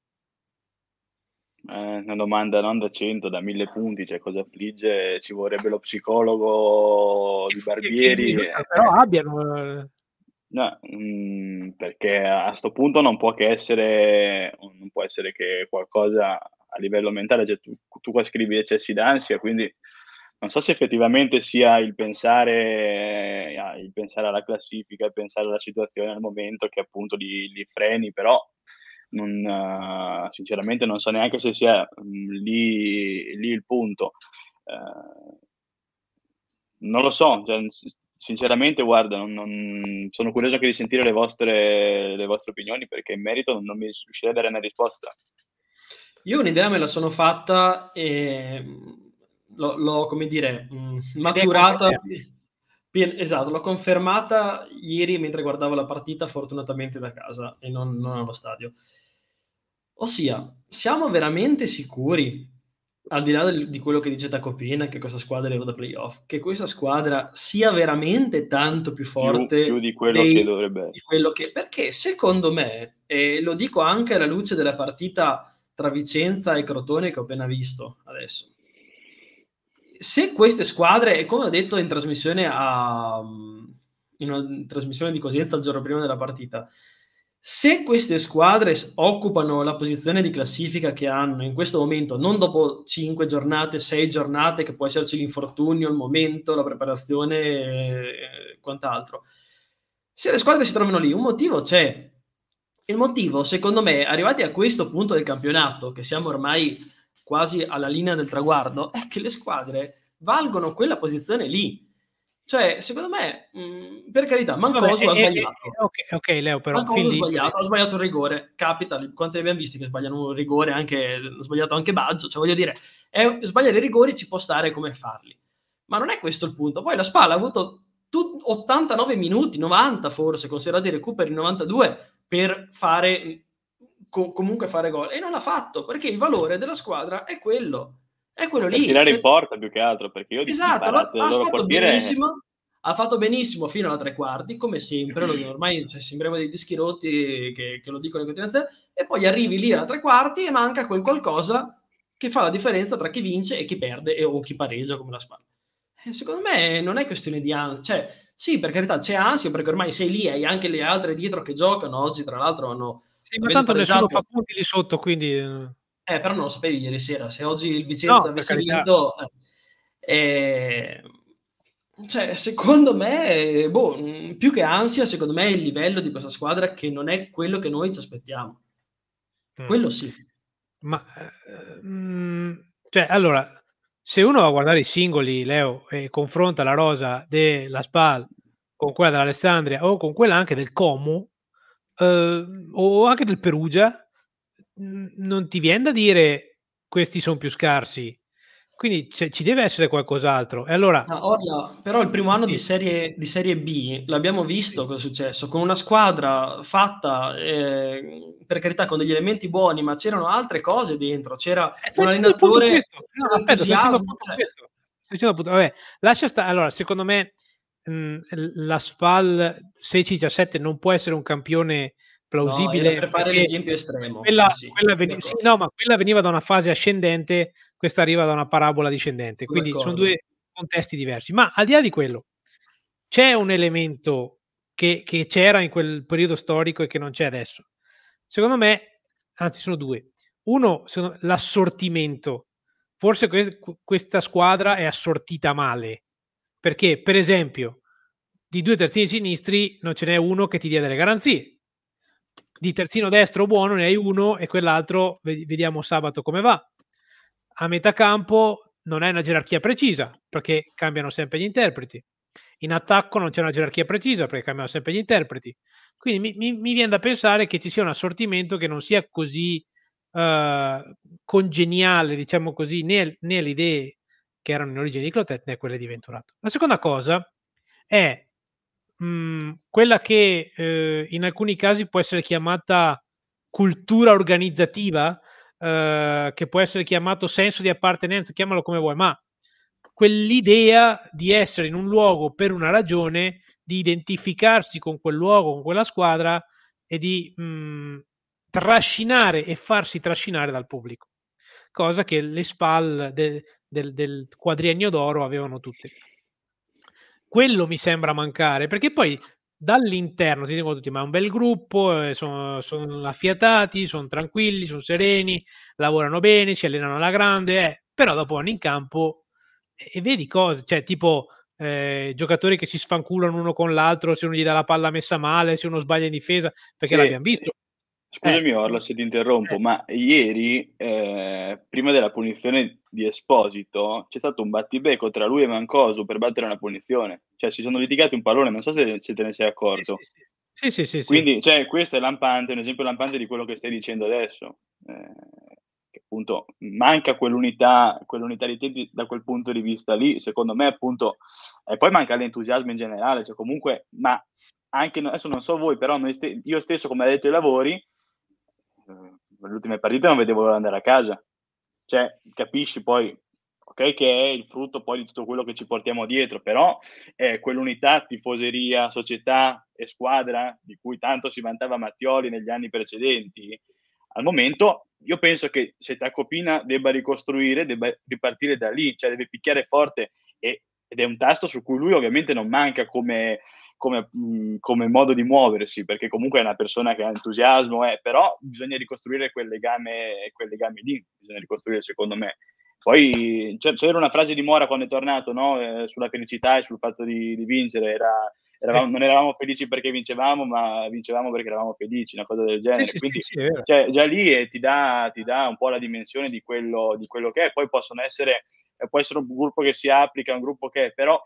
Eh, una domanda non da 100, da 1000 punti, cioè cosa affligge? Ci vorrebbe lo psicologo di Barbieri? Che, eh. che, però abbiano... Eh. No, mh, mm, perché a questo punto non può che essere, non può essere che qualcosa a livello mentale, cioè tu, tu qua scrivi eccessi d'ansia, quindi non so se effettivamente sia il pensare, eh, il pensare alla classifica, il pensare alla situazione al momento che appunto li, li freni, però non, eh, sinceramente non so neanche se sia mm, lì, lì, il punto. Uh, non lo so, cioè, sinceramente guarda, non, non, sono curioso anche di sentire le vostre, le vostre opinioni perché in merito non mi riuscirei a dare una risposta. Io un'idea me la sono fatta e l'ho, l'ho come dire, mh, mm, maturata. Esatto, l'ho confermata ieri mentre guardavo la partita, fortunatamente da casa e non, non allo stadio. Ossia, siamo veramente sicuri, al di là del, di quello che dice Tacopina, che questa squadra arriva da playoff, che questa squadra sia veramente tanto più forte più, più di quello dei, che dovrebbe essere. Che, perché secondo me, e lo dico anche alla luce della partita tra Vicenza e Crotone che ho appena visto adesso, se queste squadre, e come ho detto in trasmissione a, in una trasmissione di Cosenza il giorno prima della partita, se queste squadre occupano la posizione di classifica che hanno in questo momento, non dopo 5 giornate, 6 giornate, che può esserci l'infortunio, il momento, la preparazione e eh, quant'altro, se le squadre si trovano lì, un motivo c'è. Il motivo, secondo me, arrivati a questo punto del campionato, che siamo ormai quasi alla linea del traguardo, è che le squadre valgono quella posizione lì. Cioè, secondo me, mh, mm, per carità, Mancoso Vabbè, ha eh, eh sbagliato. Eh, ok, Leo, però... Mancoso ha sbagliato, ha sbagliato il rigore. Capita, quanti ne abbiamo visti che sbagliano un rigore, anche, ha sbagliato anche Baggio. Cioè, voglio dire, è, sbagliare i rigori ci può stare come farli. Ma non è questo il punto. Poi la Spalla ha avuto tut- 89 minuti, 90 forse, considerati i recuperi 92, per fare co- comunque fare gol e non l'ha fatto perché il valore della squadra è quello. È quello lì. Tirare in cioè porta più che altro perché io esatto, ha, ha fatto portiere... benissimo. Ha fatto benissimo fino alla tre quarti, come sempre, lo, ormai cioè, sembriamo dei dischi rotti che, che lo dicono in continuazione, e poi arrivi lì alla tre quarti e manca quel qualcosa che fa la differenza tra chi vince e chi perde e, o chi pareggia come la Spagna. Eh, secondo me non è questione di ansia, cioè sì per carità c'è ansia perché ormai sei lì, hai anche le altre dietro che giocano, oggi tra l'altro hanno sì, ma tanto nessuno fa punti lì sotto, quindi... Eh. eh, però non lo sapevi ieri sera, se oggi il Vicenza no, avesse vinto... Eh, eh, cioè, secondo me, boh, mm, più che ansia, secondo me è il livello di questa squadra che non è quello che noi ci aspettiamo. Mm. Quello sì. Ma, eh, mm, cioè, allora, se uno va a guardare i singoli, Leo, e confronta la rosa della Spal con quella dell'Alessandria o con quella anche del Como, uh, o anche del Perugia, non ti viene da dire questi sono più scarsi. Quindi ci deve essere qualcos'altro. E allora... No, Orla, però il primo anno di serie, di serie B l'abbiamo visto sì. cosa è successo, con una squadra fatta, eh, per carità, con degli elementi buoni, ma c'erano altre cose dentro. C'era eh, Stai un allenatore... No, aspetta, sto dicendo appunto questo. Cioè vabbè, lascia stare. Allora, secondo me Mhmm, la SPAL 16-17 non può essere un campione plausibile. No, per fare l'esempio estremo. Quella, sì, quella veniva, sì, no, ma quella veniva da una fase ascendente, questa arriva da una parabola discendente. Sono quindi d'accordo. sono due contesti diversi. Ma al di là di quello, c'è un elemento che, che c'era in quel periodo storico e che non c'è adesso. Secondo me, anzi, sono due. Uno, me, l'assortimento. Forse que- questa squadra è assortita male perché, per esempio, di due terzini sinistri non ce n'è uno che ti dia delle garanzie. Di terzino destro buono ne hai uno e quell'altro vediamo sabato come va. A metà campo non è una gerarchia precisa perché cambiano sempre gli interpreti. In attacco non c'è una gerarchia precisa perché cambiano sempre gli interpreti. Quindi mi, mi, mi viene da pensare che ci sia un assortimento che non sia così uh, congeniale, diciamo così, né, né alle idee che erano in origine di Clotet né quelle di Venturato. La seconda cosa è mh, mhmm, quella che eh, in alcuni casi può essere chiamata cultura organizzativa, eh, che può essere chiamato senso di appartenenza, chiamalo come vuoi, ma quell'idea di essere in un luogo per una ragione, di identificarsi con quel luogo, con quella squadra e di mh, mhmm, trascinare e farsi trascinare dal pubblico cosa che le SPAL de, del, del quadriennio d'oro avevano tutte. Quello mi sembra mancare, perché poi dall'interno ti dicono tutti ma è un bel gruppo, eh, sono, sono affiatati, sono tranquilli, sono sereni, lavorano bene, si allenano alla grande, eh. però dopo vanno in campo e vedi cose, cioè tipo eh, giocatori che si sfanculano uno con l'altro, se uno gli dà la palla messa male, se uno sbaglia in difesa, perché sì. l'abbiamo visto. Eh, Scusami eh. Orla se ti interrompo, eh. ma ieri, eh, prima della punizione di Esposito, c'è stato un battibecco tra lui e Mancoso per battere una punizione. Cioè, si sono litigati un pallone, non so se, se te ne sei accorto. Sì, sì, sì. sì, sì Quindi, cioè, questo è lampante, un esempio lampante di quello che stai dicendo adesso. Eh, che appunto manca quell'unità, quell'unità di te da quel punto di vista lì, secondo me appunto, e poi manca l'entusiasmo in generale, cioè comunque, ma anche adesso non so voi, però st- io stesso come ha detto i lavori, le ultime partite non vedevo l'ora andare a casa. Cioè, capisci poi, ok, che è il frutto poi di tutto quello che ci portiamo dietro, però è eh, quell'unità, tifoseria, società e squadra di cui tanto si vantava Mattioli negli anni precedenti, al momento io penso che se Tacopina debba ricostruire, debba ripartire da lì, cioè deve picchiare forte e, ed è un tasto su cui lui ovviamente non manca come come, mm, come modo di muoversi, perché comunque è una persona che ha entusiasmo, eh, però bisogna ricostruire quel legame, quel legame lì, bisogna ricostruire secondo me. Poi c'era una frase di Mora quando è tornato no? eh, sulla felicità e sul fatto di, di vincere, era, eravamo, eh. non eravamo felici perché vincevamo, ma vincevamo perché eravamo felici, una cosa del genere. Sì, Quindi sì, sì, cioè, già lì eh, ti, dà, ti, dà, un po' la dimensione di quello, di quello che è, poi possono essere, eh, può essere un gruppo che si applica, un gruppo che è, però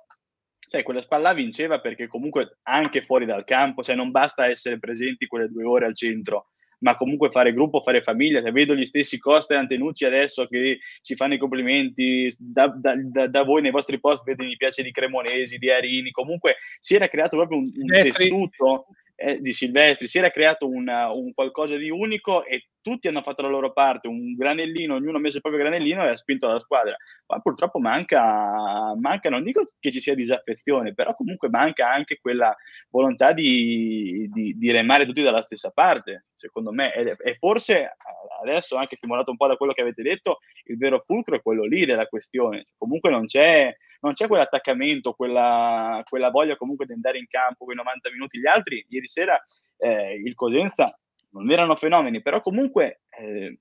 cioè quella spalla vinceva perché comunque anche fuori dal campo, cioè non basta essere presenti quelle due ore al centro, ma comunque fare gruppo, fare famiglia. Se cioè, vedo gli stessi Costa e Antenucci adesso che ci fanno i complimenti da, da, da, da voi nei vostri post, vedo mi piace di Cremonesi, di Arini, comunque si era creato proprio un, un tessuto eh, di Silvestri, si era creato una, un qualcosa di unico e tutti hanno fatto la loro parte, un granellino, ognuno ha messo il proprio granellino e ha spinto la squadra. Ma purtroppo manca, manca, non dico che ci sia disaffezione, però comunque manca anche quella volontà di, di, di remare tutti dalla stessa parte, secondo me. E, e, forse adesso, anche stimolato un po' da quello che avete detto, il vero fulcro è quello lì della questione. Comunque non c'è non c'è quell'attaccamento, quella, quella voglia comunque di andare in campo quei 90 minuti. Gli altri, ieri sera, eh, il Cosenza non erano fenomeni, però comunque eh,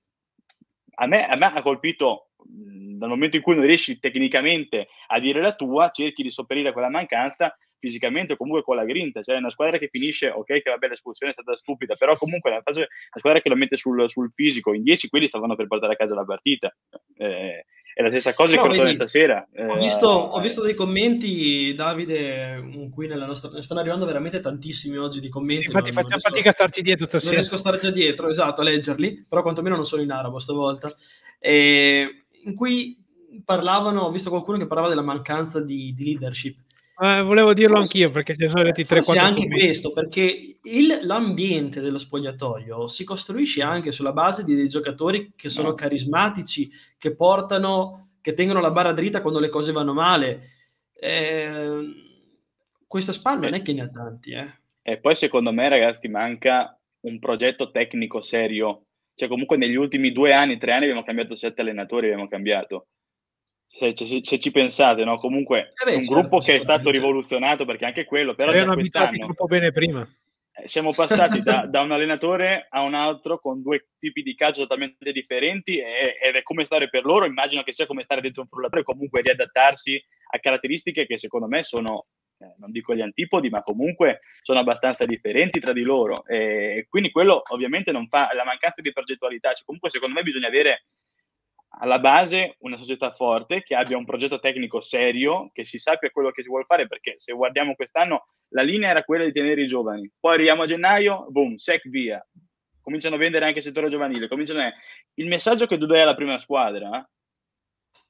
a, me, a, me, ha colpito dal momento in cui non riesci tecnicamente a dire la tua, cerchi di sopperire a quella mancanza fisicamente o comunque con la grinta, cioè una squadra che finisce, ok che vabbè l'espulsione è stata stupida, però comunque la, fase, la squadra che lo mette sul, sul fisico, in 10 quelli stavano per portare a casa la partita. Eh, è la stessa cosa Però, che Crotone stasera. Eh, ho visto, eh, ho visto, dei commenti, Davide, qui nella nostra... ne stanno arrivando veramente tantissimi oggi di commenti. Sì, infatti facciamo fatica a starci dietro stasera. Non riesco a starci dietro, esatto, a leggerli, però quantomeno non sono in arabo stavolta. E, in cui parlavano, ho visto qualcuno che parlava della mancanza di, di leadership. Eh, volevo dirlo forse, anch'io perché ci sono detti 3-4 anche questo, perché il, l'ambiente dello spogliatoio si costruisce anche sulla base di dei giocatori che sono certo. carismatici, che portano, che tengono la barra dritta quando le cose vanno male. Ehm, eh, questa spalla non è che ne ha tanti, eh. E poi secondo me, ragazzi, manca un progetto tecnico serio. Cioè, comunque negli ultimi due anni, tre anni abbiamo cambiato sette allenatori, abbiamo cambiato se, cioè, se, se, ci pensate, no? comunque eh beh, un certo, gruppo che è stato rivoluzionato perché anche quello, però già quest'anno troppo bene prima. Eh, siamo passati da, <laughs> da, un allenatore a un altro con due tipi di calcio totalmente differenti e, ed è come stare per loro, immagino che sia come stare dentro un frullatore, comunque riadattarsi a caratteristiche che secondo me sono, eh, non dico gli antipodi, ma comunque sono abbastanza differenti tra di loro e quindi quello ovviamente non fa la mancanza di progettualità, cioè, comunque secondo me bisogna avere alla base una società forte che abbia un progetto tecnico serio, che si sappia quello che si vuole fare, perché se guardiamo quest'anno la linea era quella di tenere i giovani, poi arriviamo a gennaio, boom, sec via, cominciano a vendere anche il settore giovanile, cominciano a... il messaggio che tu dai alla prima squadra,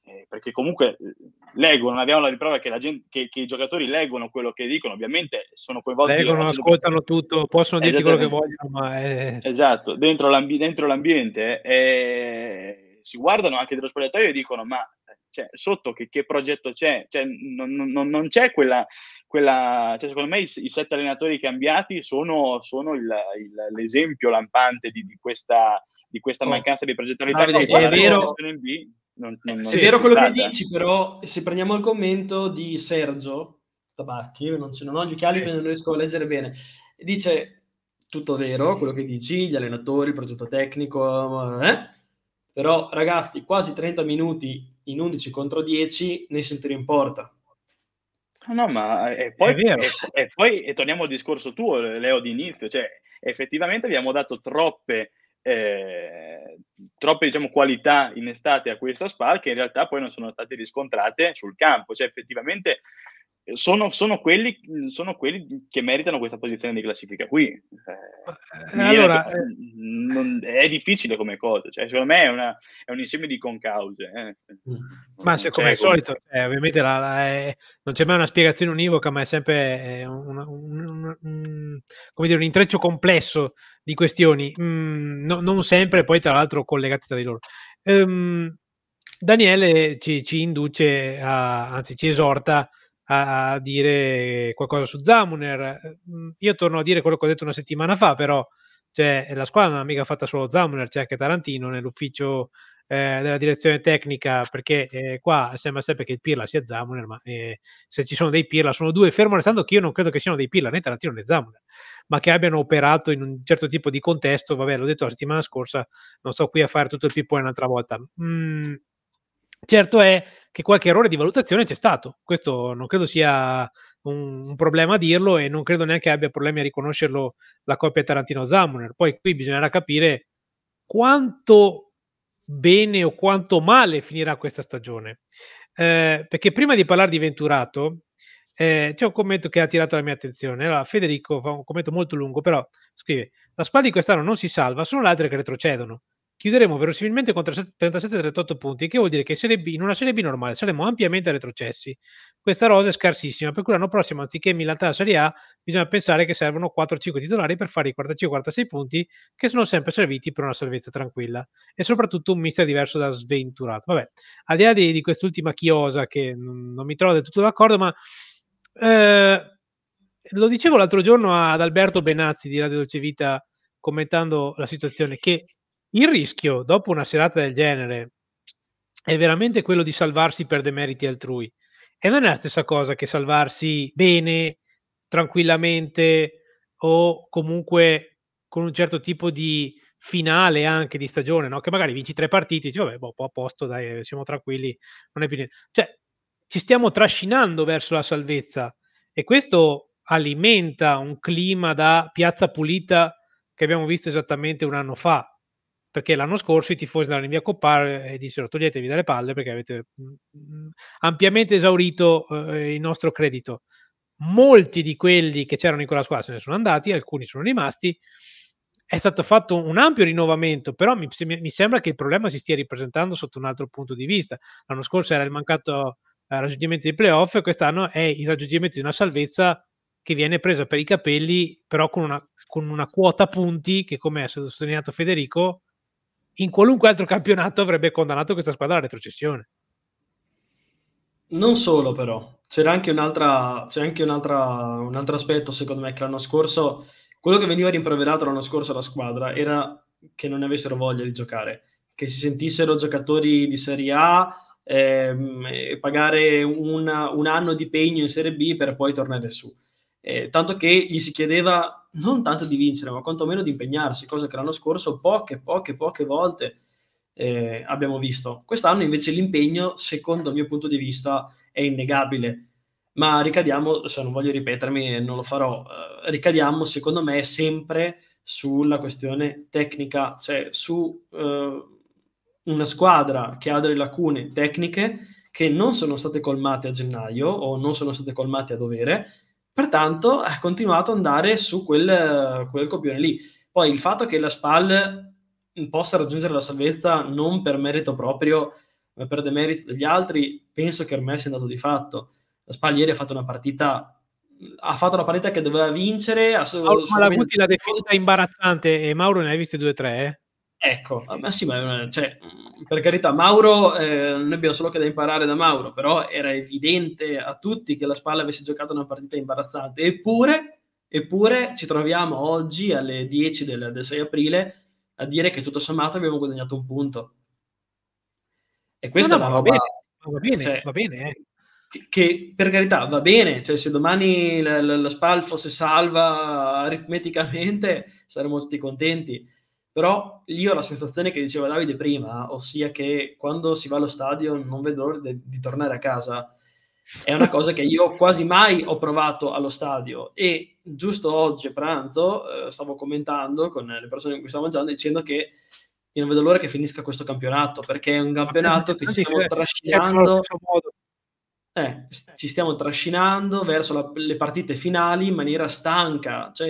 eh, eh perché comunque eh, leggono, abbiamo la riprova che, la gente, che, che, i giocatori leggono quello che dicono, ovviamente sono coinvolti. Leggono, ascoltano tutto, possono dirti quello che vogliono, ma... È... Esatto, dentro, l'ambi- dentro l'ambiente... È eh, si guardano anche dello spogliatoio e dicono ma eh, cioè, sotto che, che, progetto c'è? Cioè, non, non, non, c'è quella... quella cioè, secondo me i, i, sette allenatori cambiati sono, sono il, il, l'esempio lampante di, di questa, di questa oh. mancanza di progettualità. Ah, è, vero, non, non è vero quello stata. che dici, però se prendiamo il commento di Sergio Tabacchi, non, non ho gli occhiali, quindi non riesco a leggere bene, dice tutto vero quello che dici, gli allenatori, il progetto tecnico, eh? Però ragazzi, quasi 30 minuti in 11 contro 10, nessun tiro in porta. Ah, no, ma eh, e poi, e, e poi e torniamo al discorso tuo, eh, Leo, di inizio, cioè effettivamente abbiamo dato troppe, eh, troppe diciamo, qualità in estate a questa SPAL che in realtà poi non sono state riscontrate sul campo, cioè effettivamente sono, sono, quelli, sono, quelli, che meritano questa posizione di classifica qui. Eh, eh allora, è, non, è difficile come cosa, cioè, secondo me è, una, è, un insieme di concause. Eh. Mm. Ma se, cioè, come al ecco. solito, eh, ovviamente la, la, è, non c'è mai una spiegazione univoca, ma è sempre eh, un, un, un, dire, un, intreccio complesso di questioni, mm, no, non sempre poi tra l'altro collegate tra di loro. Um, Daniele ci, ci induce, a, anzi ci esorta a, a dire qualcosa su Zamuner. Mm, io torno a dire quello che ho detto una settimana fa, però cioè, la squadra non è mica fatta solo Zamuner, c'è anche Tarantino nell'ufficio eh, della direzione tecnica, perché eh, qua sembra sempre che il Pirla sia Zamuner, ma eh, se ci sono dei Pirla sono due, fermo restando che io non credo che siano dei Pirla né Tarantino né Zamuner, ma che abbiano operato in un certo tipo di contesto, vabbè l'ho detto la settimana scorsa, non sto qui a fare tutto il pippo un'altra volta. Mm, Certo è che qualche errore di valutazione c'è stato, questo non credo sia un, un problema a dirlo e non credo neanche abbia problemi a riconoscerlo la coppia Tarantino-Zammoner. Poi qui bisognerà capire quanto bene o quanto male finirà questa stagione. Eh, perché prima di parlare di Venturato, eh, c'è un commento che ha attirato la mia attenzione. Allora, Federico fa un commento molto lungo, però scrive: La squadra di quest'anno non si salva, sono le altre che retrocedono chiuderemo verosimilmente con 37-38 punti, che vuol dire che serie B, in una Serie B normale saremo ampiamente retrocessi. Questa rosa è scarsissima, per cui l'anno prossimo, anziché Milan la Serie A, bisogna pensare che servono 4-5 titolari per fare i 45-46 punti, che sono sempre serviti per una salvezza tranquilla. E soprattutto un mister diverso da sventurato. Vabbè, al di là di, di quest'ultima chiosa, che non, non, mi trovo del tutto d'accordo, ma... Eh, lo dicevo l'altro giorno ad Alberto Benazzi di Radio Dolce Vita commentando la situazione che il rischio, dopo una serata del genere, è veramente quello di salvarsi per demeriti altrui. E non è la stessa cosa che salvarsi bene, tranquillamente o comunque con un certo tipo di finale anche di stagione, no? che magari vinci tre partite e dici, vabbè, boh, a posto, dai, siamo tranquilli, non è più niente. Cioè, ci stiamo trascinando verso la salvezza e questo alimenta un clima da piazza pulita che abbiamo visto esattamente un anno fa, perché l'anno scorso i tifosi dell'Olimpia Coppar eh, dissero toglietevi dalle palle perché avete mm, mm, ampiamente esaurito eh, il nostro credito. Molti di quelli che c'erano in quella squadra se ne sono andati, alcuni sono rimasti. È stato fatto un ampio rinnovamento, però mi, mi sembra che il problema si stia ripresentando sotto un altro punto di vista. L'anno scorso era il mancato eh, raggiungimento dei playoff e quest'anno è il raggiungimento di una salvezza che viene presa per i capelli, però con una, con una quota punti che, come ha sottolineato Federico, in qualunque altro campionato avrebbe condannato questa squadra alla retrocessione. Non solo però, c'era anche, un'altra, c'era anche un'altra, un altro aspetto secondo me che l'anno scorso, quello che veniva rimproverato l'anno scorso alla squadra era che non ne avessero voglia di giocare, che si sentissero giocatori di Serie A ehm, pagare una, un anno di pegno in Serie B per poi tornare su. Eh, tanto che gli si chiedeva non tanto di vincere, ma quantomeno di impegnarsi, cosa che l'anno scorso poche, poche, poche volte eh, abbiamo visto. Quest'anno invece l'impegno, secondo il mio punto di vista, è innegabile. Ma ricadiamo, se non voglio ripetermi, non lo farò, eh, ricadiamo secondo me sempre sulla questione tecnica, cioè su eh, una squadra che ha delle lacune tecniche che non sono state colmate a gennaio o non sono state colmate a dovere Pertanto ha continuato ad andare su quel, quel copione lì. Poi il fatto che la SPAL possa raggiungere la salvezza non per merito proprio, ma per demerito degli altri, penso che ormai sia andato di fatto. La SPAL ieri ha fatto una partita ha fatto una partita che doveva vincere. Mauro Malaguti la definita imbarazzante e Mauro ne hai viste due o tre. Eh? Ecco, ma ah, sì, ma, cioè, mm. per carità, Mauro, eh, noi abbiamo solo che da imparare da Mauro, però era evidente a tutti che la Spalla avesse giocato una partita imbarazzante, eppure, eppure ci troviamo oggi alle 10 del, del 6 aprile a dire che tutto sommato abbiamo guadagnato un punto. E questa no, no, è una roba... Va bene, cioè, va bene, eh. che, che, per carità va bene, cioè, se domani la, la, la Spal fosse salva aritmeticamente saremmo tutti contenti però io ho la sensazione che diceva Davide prima, ossia che quando si va allo stadio non vedo l'ora di, di tornare a casa. È una cosa che io quasi mai ho provato allo stadio e giusto oggi a pranzo eh, stavo commentando con le persone con cui stavo mangiando dicendo che io non vedo l'ora che finisca questo campionato perché è un campionato che ci <laughs> stiamo trascinando eh, ci stiamo trascinando verso la, le partite finali in maniera stanca cioè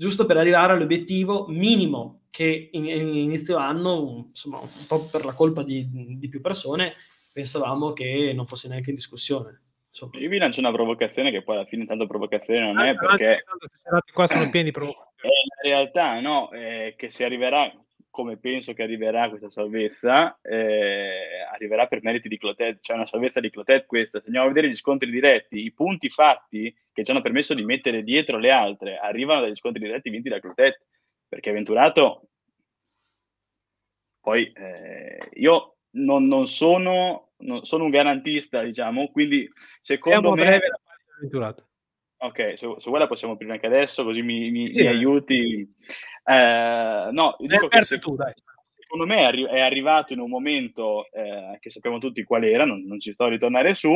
giusto per arrivare all'obiettivo minimo che in, in inizio anno, insomma, un po' per la colpa di, di, più persone, pensavamo che non fosse neanche in discussione. Insomma. Io vi lancio una provocazione che poi alla fine tanto provocazione non ah, è perché... Tanto, qua sono eh, pieni di provocazioni. È eh, la realtà, no? È eh, che si arriverà, come penso che arriverà questa salvezza, eh, arriverà per meriti di Clotet, c'è cioè una salvezza di Clotet questa, se andiamo a vedere gli scontri diretti, i punti fatti che ci hanno permesso di mettere dietro le altre, arrivano dagli scontri diretti vinti da Clotet, perché Venturato, poi eh, io non, non, sono, non, sono, un garantista, diciamo, quindi secondo me... Breve la parte di Venturato. Ok, se, se, vuoi la possiamo aprire anche adesso, così mi, mi, sì. mi aiuti. Eh, no, dico che se, tu, dai. secondo me è, arri- è, arrivato in un momento eh, che sappiamo tutti qual era, non, non ci sto a ritornare su.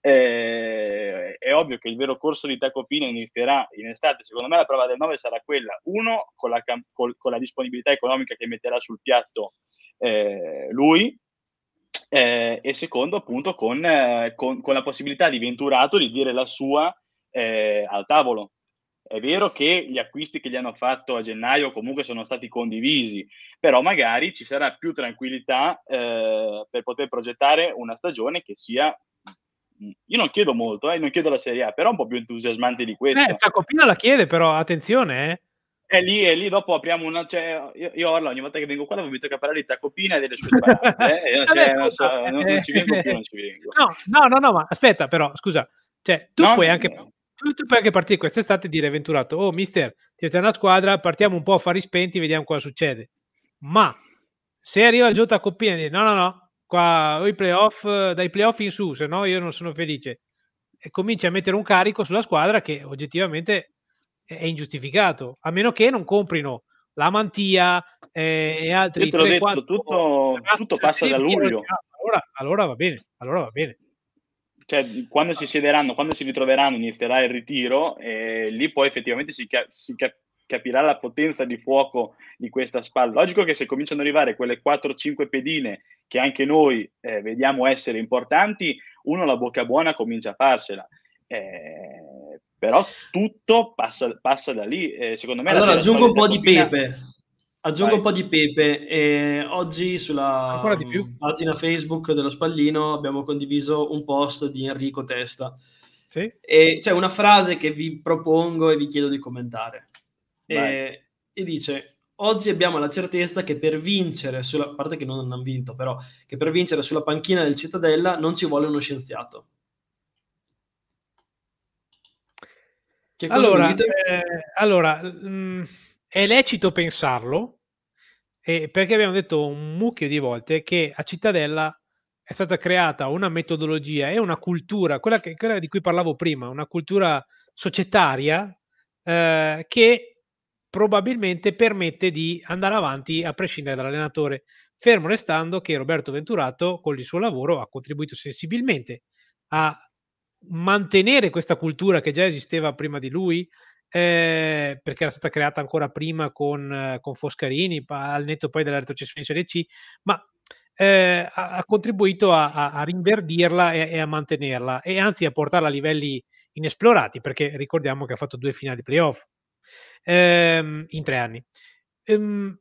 Eh, è ovvio che il vero corso di Tacopina inizierà in estate. Secondo me la prova del 9 sarà quella, uno, con la, cam- col, con la disponibilità economica che metterà sul piatto eh, lui, eh, e secondo appunto con, eh, con, con la possibilità di Venturato di dire la sua eh, al tavolo. È vero che gli acquisti che gli hanno fatto a gennaio comunque sono stati condivisi, però magari ci sarà più tranquillità eh, per poter progettare una stagione che sia io non chiedo molto, eh, non chiedo la Serie A, però un po' più entusiasmante di questa. Eh, Tacopina la chiede, però attenzione, eh. È lì, è lì, dopo apriamo una... Cioè, io, io Orla, ogni volta che vengo qua devo mettere a parlare di Tacopina e delle sue <laughs> parole. eh. cioè, non, so, non, non, ci vengo più, eh. non ci vengo. No, no, no, no ma aspetta però, scusa, cioè, tu no, puoi anche... No tu puoi anche partire quest'estate e dire Venturato, oh mister, ti ho una squadra, partiamo un po' a fare i spenti, vediamo cosa succede. Ma se arriva il a coppia e dire no, no, no, qua i playoff, dai playoff in su, se no io non sono felice, e cominci a mettere un carico sulla squadra che oggettivamente è ingiustificato, a meno che non comprino la mantia eh, e altri. Io te l'ho 3, detto, 4, tutto, tutto passa da luglio. Cioè, allora, allora va bene, allora va bene cioè, quando si siederanno, quando si ritroveranno, inizierà il ritiro e lì poi effettivamente si, ca- si cap- capirà la potenza di fuoco di questa spalla. Logico che se cominciano ad arrivare quelle 4-5 pedine che anche noi eh, vediamo essere importanti, uno la bocca buona comincia a farsela. Eh, però tutto passa, passa, da lì. Eh, secondo me allora aggiungo un po' di pepe. Aggiungo Vai. un po' di pepe. E oggi sulla mm, pagina Facebook dello Spallino abbiamo condiviso un post di Enrico Testa. Sì? E c'è una frase che vi propongo e vi chiedo di commentare. E, e, dice: Oggi abbiamo la certezza che per vincere sulla parte che non hanno vinto, però che per vincere sulla panchina del Cittadella non ci vuole uno scienziato. Che Allora, eh, allora mh, mm, è lecito pensarlo, e perché abbiamo detto un mucchio di volte che a Cittadella è stata creata una metodologia e una cultura, quella, che, quella di cui parlavo prima, una cultura societaria eh, che probabilmente permette di andare avanti a prescindere dall'allenatore, fermo restando che Roberto Venturato con il suo lavoro ha contribuito sensibilmente a mantenere questa cultura che già esisteva prima di lui, eh, perché era stata creata ancora prima con, eh, con Foscarini, al netto poi della retrocessione in Serie C, ma eh, ha, contribuito a, a, a rinverdirla e, e, a mantenerla, e anzi a portarla a livelli inesplorati, perché ricordiamo che ha fatto due finali playoff ehm, in tre anni. Ehm,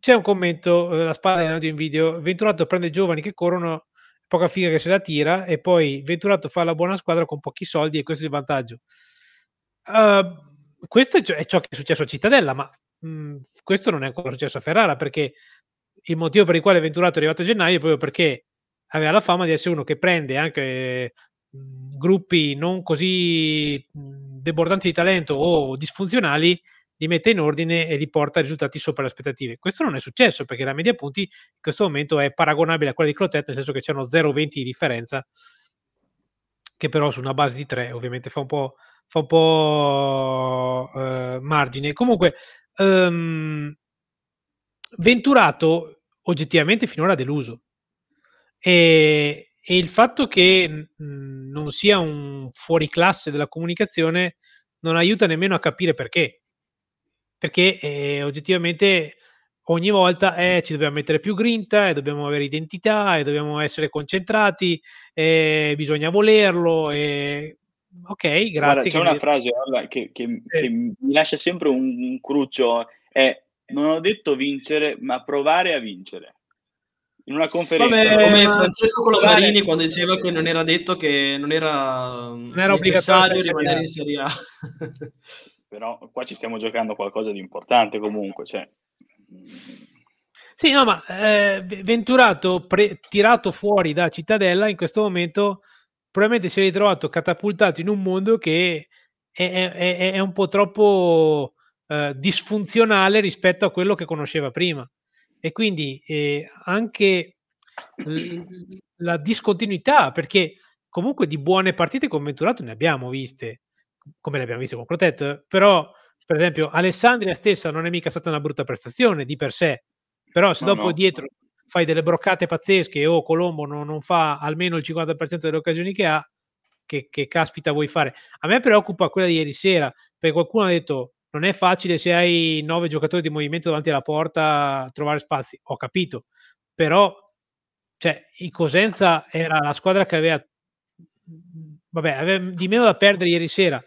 c'è un commento, eh, la spalla in audio in video, Venturato prende giovani che corrono, poca figa che se la tira, e poi Venturato fa la buona squadra con pochi soldi e questo è il vantaggio. Ehm, questo è ciò che è successo a Cittadella, ma mh, mhmm, questo non è ancora successo a Ferrara perché il motivo per il quale Venturato è arrivato a gennaio è proprio perché aveva la fama di essere uno che prende anche mhmm, gruppi non così mhmm, debordanti di talento o disfunzionali li mette in ordine e li porta a risultati sopra le aspettative. Questo non è successo perché la media punti in questo momento è paragonabile a quella di Clotet, nel senso che c'è uno 0,20 di differenza, che però su una base di 3 ovviamente fa un po' fa un po' eh, margine. Comunque, ehm, Venturato oggettivamente finora deluso. E, e il fatto che mh, non sia un fuoriclasse della comunicazione non aiuta nemmeno a capire perché. Perché eh, oggettivamente ogni volta eh, ci dobbiamo mettere più grinta e dobbiamo avere identità e dobbiamo essere concentrati e eh, bisogna volerlo e Ok, grazie. Guarda, c'è una mi... frase guarda, che, che, sì. che, mi lascia sempre un, un cruccio, è non ho detto vincere, ma provare a vincere in una conferenza. Vabbè, come Francesco Colomarini quando diceva che non era detto che non era, non mm, era obbligatorio rimanere in Serie A. <laughs> Però qua ci stiamo giocando qualcosa di importante comunque. Cioè. Sì, no, ma eh, Venturato pre- tirato fuori da Cittadella in questo momento probabilmente si è ritrovato catapultato in un mondo che è, è, è un po' troppo eh, disfunzionale rispetto a quello che conosceva prima. E quindi eh, anche l- la discontinuità, perché comunque di buone partite con Venturato ne abbiamo viste, come le abbiamo viste con Crotet, però per esempio Alessandria stessa non è mica stata una brutta prestazione di per sé, però se no, dopo no. dietro fai delle broccate pazzesche o Colombo non, non fa almeno il 50% delle occasioni che ha, che, che, caspita vuoi fare? A me preoccupa quella di ieri sera, perché qualcuno ha detto non è facile se hai nove giocatori di movimento davanti alla porta trovare spazi, ho capito, però cioè, il Cosenza era la squadra che aveva, vabbè, aveva di meno da perdere ieri sera,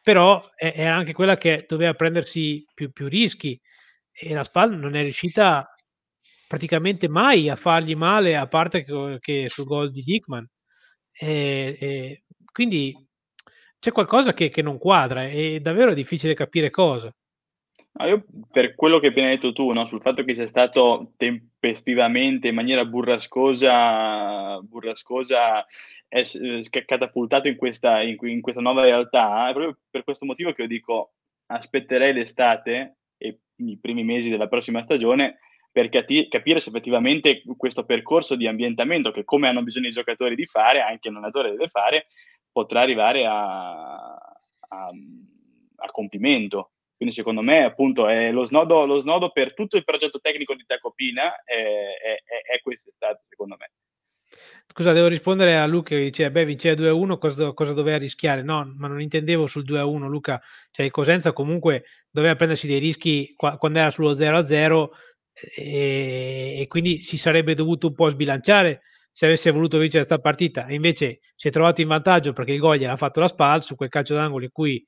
però era anche quella che doveva prendersi più, più rischi e la SPAL non è riuscita praticamente mai a fargli male, a parte che, che sul gol di Dickman. E, e quindi c'è qualcosa che, che, non quadra, è davvero difficile capire cosa. No, io per quello che hai appena detto tu, no, sul fatto che sia stato tempestivamente, in maniera burrascosa, burrascosa è, è eh, catapultato in questa, in, in questa nuova realtà, è proprio per questo motivo che io dico aspetterei l'estate e i primi mesi della prossima stagione per cati- capire se effettivamente questo percorso di ambientamento, che come hanno bisogno i giocatori di fare, anche il l'allenatore deve fare, potrà arrivare a, a, a compimento. Quindi secondo me appunto lo snodo, lo, snodo, per tutto il progetto tecnico di Tacopina è, è, è quest'estate secondo me. Scusa, devo rispondere a Luca che diceva, eh, beh, vinceva 2-1, cosa, cosa, doveva rischiare? No, ma non intendevo sul 2-1, Luca. Cioè, Cosenza comunque doveva prendersi dei rischi quando era sullo 0-0, e, e quindi si sarebbe dovuto un po' sbilanciare se avesse voluto vincere questa partita e invece si è trovato in vantaggio perché il gol gliel'ha fatto la SPAL su quel calcio d'angolo in cui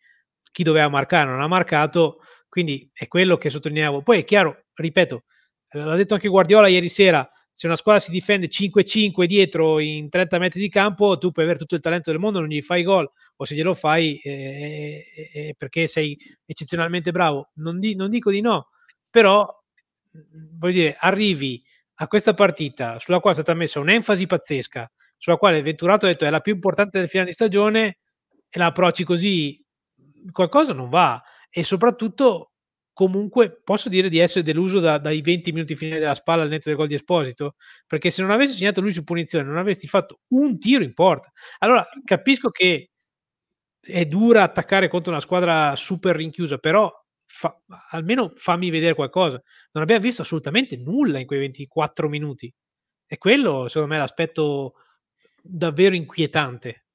chi doveva marcare non ha marcato quindi è quello che sottolineavo poi è chiaro, ripeto, l'ha detto anche Guardiola ieri sera se una squadra si difende 5-5 dietro in 30 metri di campo tu puoi avere tutto il talento del mondo non gli fai gol o se glielo fai eh, eh, eh, eh perché sei eccezionalmente bravo non, di, non dico di no però Mhmm, voglio dire, arrivi a questa partita sulla quale è stata messa un'enfasi pazzesca, sulla quale Venturato ha detto è la più importante del finale di stagione e la approcci così, mhmm, qualcosa non va. E soprattutto, comunque, posso dire di essere deluso da, dai 20 minuti finali della spalla al netto del gol di Esposito, perché se non avessi segnato lui su punizione, non avresti fatto un tiro in porta. Allora, capisco che è dura attaccare contro una squadra super rinchiusa, però fa, almeno fammi vedere qualcosa. Non abbiamo visto assolutamente nulla in quei 24 minuti. E quello, secondo me, è l'aspetto davvero inquietante.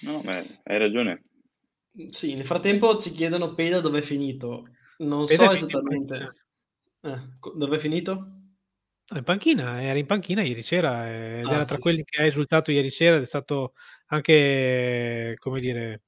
No, beh, hai ragione. Sì, nel frattempo ci chiedono Peda dove è finito. Non Peda so esattamente. Eh, dove è finito? Ah, in panchina, era in panchina ieri sera eh, ed ah, era tra sì, quelli sì. che ha esultato ieri sera ed è stato anche, come dire,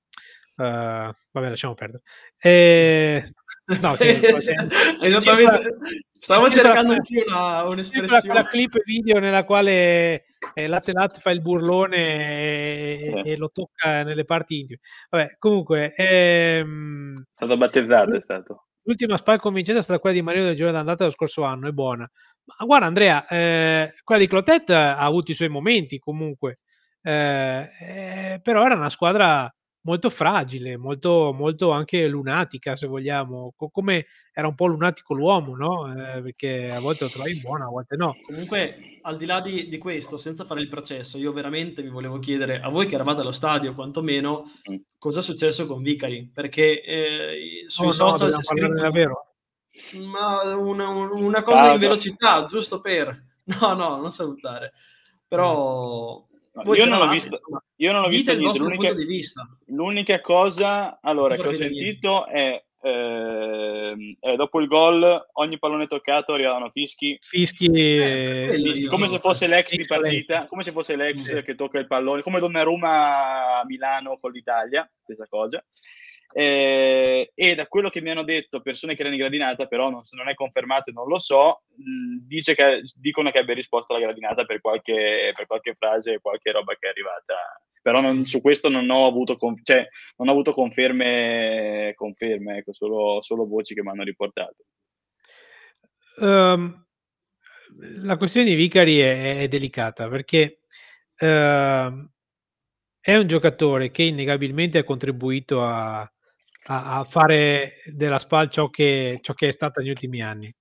Uh, vabbè, lasciamo perdere. E... Ehm, no, che... <laughs> Esattamente. Stavo cercando anch'io una, un'espressione. La clip video nella quale eh, Latelat fa il burlone e, e, lo tocca nelle parti intime. Vabbè, comunque... Ehm... È stato battezzato, è stato. L'ultima spalla convincente è stata quella di Mario del giorno d'andata dello scorso anno, è buona. Ma guarda Andrea, eh, quella di Clotet ha avuto i suoi momenti comunque, ehm, eh, però era una squadra molto fragile, molto, molto anche lunatica, se vogliamo, Co- come era un po' lunatico l'uomo, no? Eh, perché a volte lo trovi buono, a volte no. Comunque, al di là di, di, questo, senza fare il processo, io veramente vi volevo chiedere, a voi che eravate allo stadio, quantomeno, mm. cosa è successo con Vicari? Perché eh, oh, sui oh, social... No, scritto... davvero. Ma una, una cosa Vada. in velocità, giusto per... <laughs> No, no, non salutare. Però voi io, non l'ho visto, insomma, io non ho visto niente. L'unica, l'unica, cosa allora, che ho sentito è eh, eh, dopo il gol ogni pallone toccato arrivavano fischi. Fischi, eh, fischi come se cioè, fosse l'ex di partita, come se fosse l'ex sì. che tocca il pallone, come Donnarumma a Milano con l'Italia, stessa cosa. Eh, e da quello che mi hanno detto persone che erano in gradinata, però non, non è confermato e non lo so, mm, dice che, dicono che abbia risposto alla gradinata per qualche, per qualche frase qualche roba che è arrivata. Però non, su questo non ho avuto, con, cioè, non ho avuto conferme, conferme ecco, solo, solo, voci che mi hanno riportato. Um, la questione di Vicari è, è delicata perché uh, è un giocatore che innegabilmente ha contribuito a, a, a fare della SPAL ciò che, ciò che, è stata negli ultimi anni.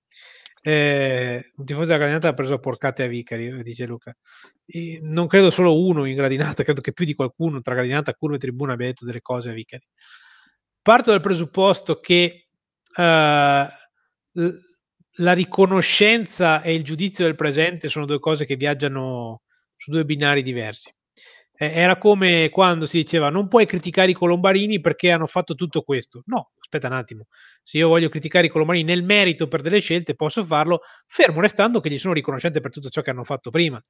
Eh, un tifoso della gradinata ha preso porcate a Vicari, dice Luca. E non credo solo uno in gradinata, <laughs> credo che più di qualcuno tra gradinata, curva e tribuna abbia detto delle cose a Vicari. Parto dal presupposto che uh, la riconoscenza e il giudizio del presente sono due cose che viaggiano su due binari diversi eh, era come quando si diceva non puoi criticare i colombarini perché hanno fatto tutto questo. No, aspetta un attimo, se io voglio criticare i colombarini nel merito per delle scelte posso farlo, fermo restando che gli sono riconoscente per tutto ciò che hanno fatto prima.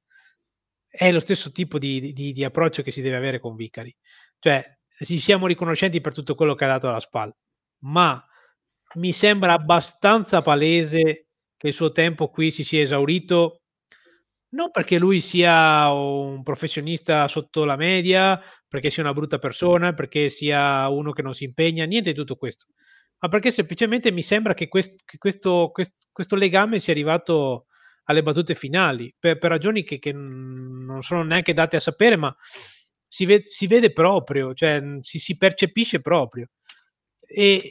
È lo stesso tipo di, di, di approccio che si deve avere con Vicari. Cioè, ci siamo riconoscenti per tutto quello che ha dato alla SPAL, ma mi sembra abbastanza palese che il suo tempo qui si sia esaurito non perché lui sia un professionista sotto la media, perché sia una brutta persona, perché sia uno che non si impegna, niente di tutto questo, ma perché semplicemente mi sembra che, quest- che questo, quest- questo, legame sia arrivato alle battute finali, per, per ragioni che-, che, non sono neanche date a sapere, ma si, ve- si vede proprio, cioè si-, si percepisce proprio. E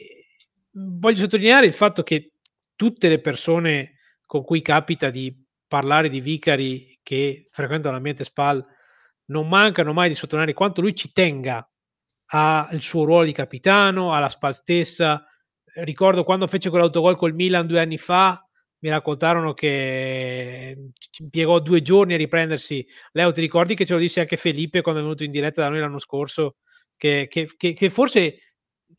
voglio sottolineare il fatto che tutte le persone con cui capita di parlare di Vicari che frequentano l'ambiente SPAL non mancano mai di sottolineare quanto lui ci tenga al suo ruolo di capitano, alla SPAL stessa. Ricordo quando fece quell'autogol col Milan due anni fa, mi raccontarono che ci piegò due giorni a riprendersi. Leo, ti ricordi che ce lo disse anche Felipe quando è venuto in diretta da noi l'anno scorso? Che, che, che, che forse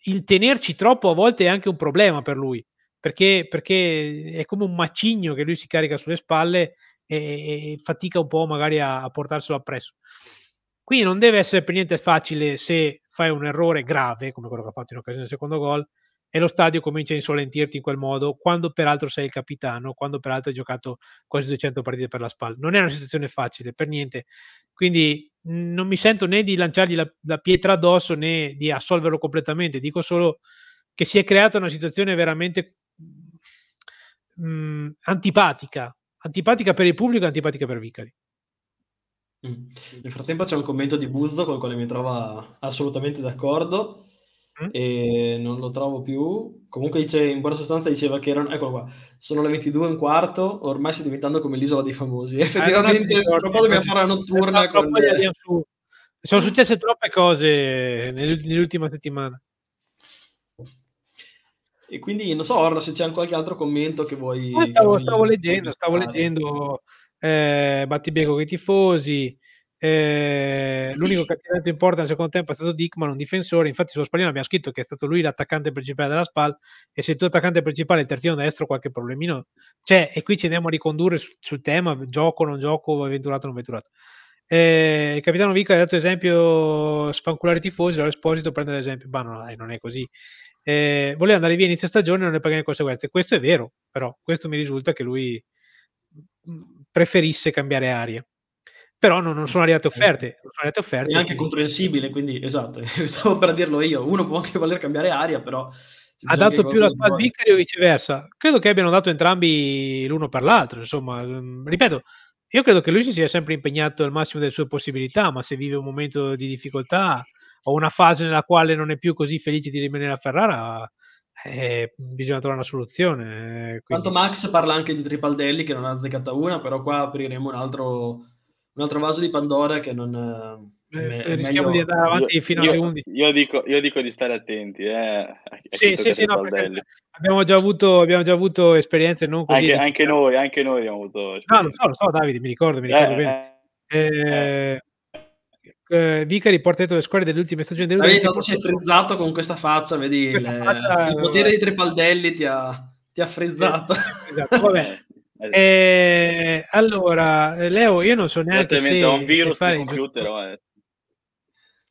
il tenerci troppo a volte è anche un problema per lui perché, perché, è come un macigno che lui si carica sulle spalle e, e fatica un po' magari a, a, portarselo appresso. Quindi non deve essere per niente facile se fai un errore grave, come quello che ha fatto in occasione del secondo gol, e lo stadio comincia a insolentirti in quel modo, quando peraltro sei il capitano, quando peraltro hai giocato quasi 200 partite per la spalla. Non è una situazione facile, per niente. Quindi mhmm, non mi sento né di lanciargli la, la pietra addosso né di assolverlo completamente, dico solo che si è creata una situazione veramente mh, mm, antipatica, antipatica per il pubblico e antipatica per Vicari. Mm. Nel frattempo c'è un commento di Buzzo con il quale mi trovo assolutamente d'accordo mm. e non lo trovo più. Comunque dice, in buona sostanza diceva che erano, eccolo qua, sono le 22 e un quarto, ormai sta diventando come l'isola dei famosi. Eh, Effettivamente, ah, troppo no, dobbiamo fare la notturna. No, con... Sono successe troppe cose nell'ultima settimana. E quindi non so, Orna, se c'è qualche altro commento che vuoi. Ah, stavo, stavo, leggendo, stavo leggendo eh, Battibego con i tifosi. Eh, l'unico che ha tirato in porta nel secondo tempo è stato Dickman, un difensore. Infatti, sullo spagnolo abbiamo scritto che è stato lui l'attaccante principale della SPAL. E se il tuo attaccante principale è il terzino destro, qualche problemino c'è. E qui ci andiamo a ricondurre sul, sul tema: gioco, non gioco, avventurato, non avventurato. Eh, il capitano Vico ha dato esempio sfanculare i tifosi, L'ho Esposito prende l'esempio, ma no, non è così eh, voleva andare via inizio stagione e non ne pagare le conseguenze. Questo è vero, però questo mi risulta che lui mm, preferisse cambiare aria. Però non, non sono arrivate eh, offerte. Non sono arrivate offerte. È anche quindi... comprensibile, quindi esatto, <laughs> stavo per dirlo io. Uno può anche voler cambiare aria, però... Ha dato più la squadra Vicari o viceversa? Credo che abbiano dato entrambi l'uno per l'altro, insomma. Mm, ripeto, io credo che lui si sia sempre impegnato al massimo delle sue possibilità, ma se vive un momento di difficoltà o una fase nella quale non è più così felice di rimanere a Ferrara, eh, bisogna trovare una soluzione. Eh, Tanto Max parla anche di Tripaldelli che non ha azzeccata una, però qua apriremo un altro, un altro vaso di Pandora che non... Eh, eh, rischiamo meglio... di andare avanti io, fino alle 11. Io dico, io dico, di stare attenti. Eh, sì, sì, sì, no, abbiamo, già avuto, abbiamo già avuto esperienze non così. Anche, anche noi, anche noi abbiamo avuto. No, lo so, lo so, Davide, mi ricordo, mi ricordo eh, bene. Eh, eh eh, Vicari porta le squadre delle ultime stagioni dell'Udinese. Dato ci hai frizzato con questa faccia, vedi questa le... faccia, il potere di Trepaldelli ti ha, ti ha frizzato. Esatto, vabbè. <laughs> Eh, eh, allora, Leo, io non so neanche se, un virus se fare il computer,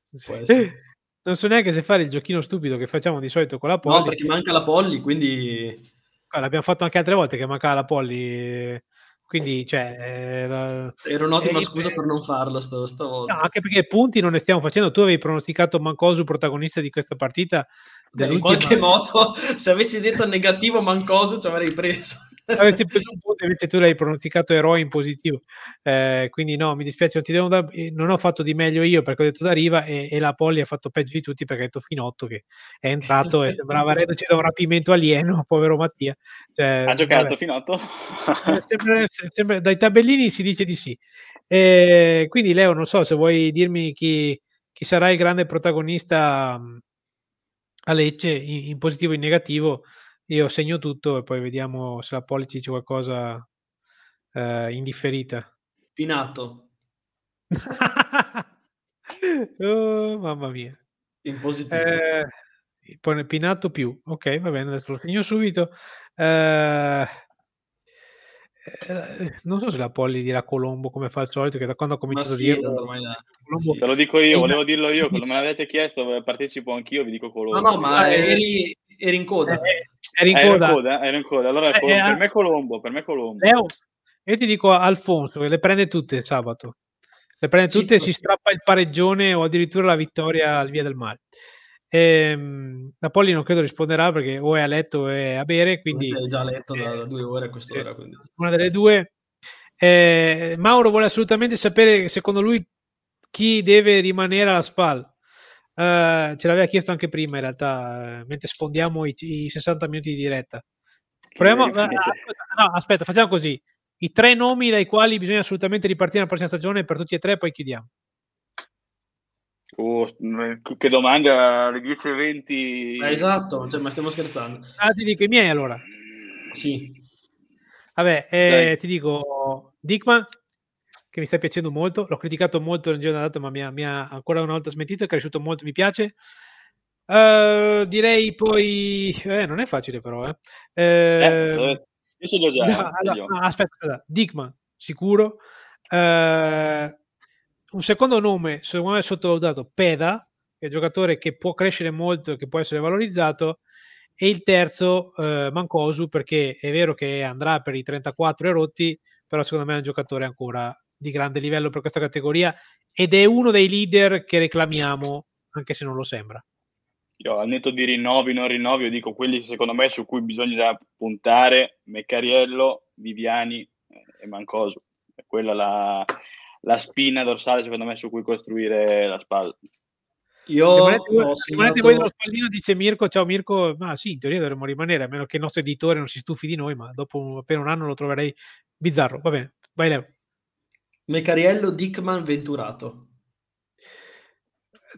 <laughs> Non so neanche se fare il giochino stupido che facciamo di solito con la Polly. No, perché manca la Polly, quindi... L'abbiamo fatto anche altre volte che mancava la Polly quindi, cioè, era, eh, era un'ottima e... scusa per non farlo st- stavolta. No, anche perché punti non ne stiamo facendo. Tu avevi pronosticato Mancosu protagonista di questa partita. Beh, in qualche <laughs> modo, se avessi detto negativo Mancosu ci avrei preso. Avresti preso un punto, invece tu l'hai pronosticato eroe in positivo. Eh, quindi no, mi dispiace, non, da, eh, non, ho fatto di meglio io perché ho detto da Riva e, e la Polli ha fatto peggio di tutti perché ha detto Finotto che è entrato e <laughs> sembrava reduce da un rapimento alieno, <laughs> povero Mattia. Cioè, ha giocato vabbè. Finotto? Eh, sempre, sempre, dai tabellini si dice di sì. Eh, quindi Leo, non so se vuoi dirmi chi, chi sarà il grande protagonista mm, a Lecce in, in positivo e in negativo io segno tutto e poi vediamo se la pollice dice qualcosa eh, indifferita. Pinato. <laughs> oh, mamma mia. In positivo. Eh, poi Pinato più. Ok, va bene, adesso lo segno subito. Eh, eh non so se la Polly dirà Colombo come fa al solito, che da quando ha cominciato sì, a dire Colombo... Sì. Te lo dico io, volevo dirlo io, quando me <laughs> l'avete chiesto eh, partecipo anch'io, vi dico Colombo. No, no, ma eh, eri, eri in coda. Eh, eri in coda. coda. Eri in coda. Allora, eh, Colombo. Eh, per ah. me Colombo, per me Colombo. Leo, io ti dico Alfonso che le prende tutte sabato. Le prende tutte e si strappa il pareggione o addirittura la vittoria al Via del Mare. Ehm, Napoli non credo risponderà perché o è a letto o è a bere, quindi... È già a letto da, da eh, due ore a quest'ora. Eh, quindi. Una delle due. Eh, Mauro vuole assolutamente sapere, secondo lui, chi deve rimanere alla spalla. Uh, ce l'aveva chiesto anche prima in realtà, eh, mentre sfondiamo i, i 60 minuti di diretta. Proviamo, uh, aspetta, no, aspetta, facciamo così. I tre nomi dai quali bisogna assolutamente ripartire la prossima stagione per tutti e tre, poi chiudiamo. Oh, mm, che domanda alle 10.20. Eh, esatto, cioè, ma stiamo scherzando. Ah, ti dico i miei allora. Sì. Vabbè, eh, ti dico Dickman che mi sta piacendo molto. L'ho criticato molto nel giro della ma mi ha, mi ha ancora una volta smentito. È cresciuto molto, mi piace. Uh, direi poi, eh, non è facile, però. Eh. Eh, eh ehm, io sono già. No, allora, no, aspetta, Dickman, sicuro. Uh, un secondo nome, secondo me, sottovalutato, Peda, che è un giocatore che può crescere molto, e che può essere valorizzato. E il terzo, uh, Mancosu, perché è vero che andrà per i 34 erotti, rotti, però secondo me è un giocatore ancora di grande livello per questa categoria ed è uno dei leader che reclamiamo, anche se non lo sembra. Io al netto di rinnovi, non rinnovi, io dico quelli secondo me su cui bisogna puntare, Meccariello, Viviani eh, e Mancoso. È quella la, la spina dorsale secondo me su cui costruire la spalla. Io rimanete, segnato... voi dello spallino dice Mirko, ciao Mirko, ma sì, in teoria dovremmo rimanere, a meno che il nostro editore non si stufi di noi, ma dopo appena un anno lo troverei bizzarro. Va bene, vai Leo. Mecariello Dickman Venturato.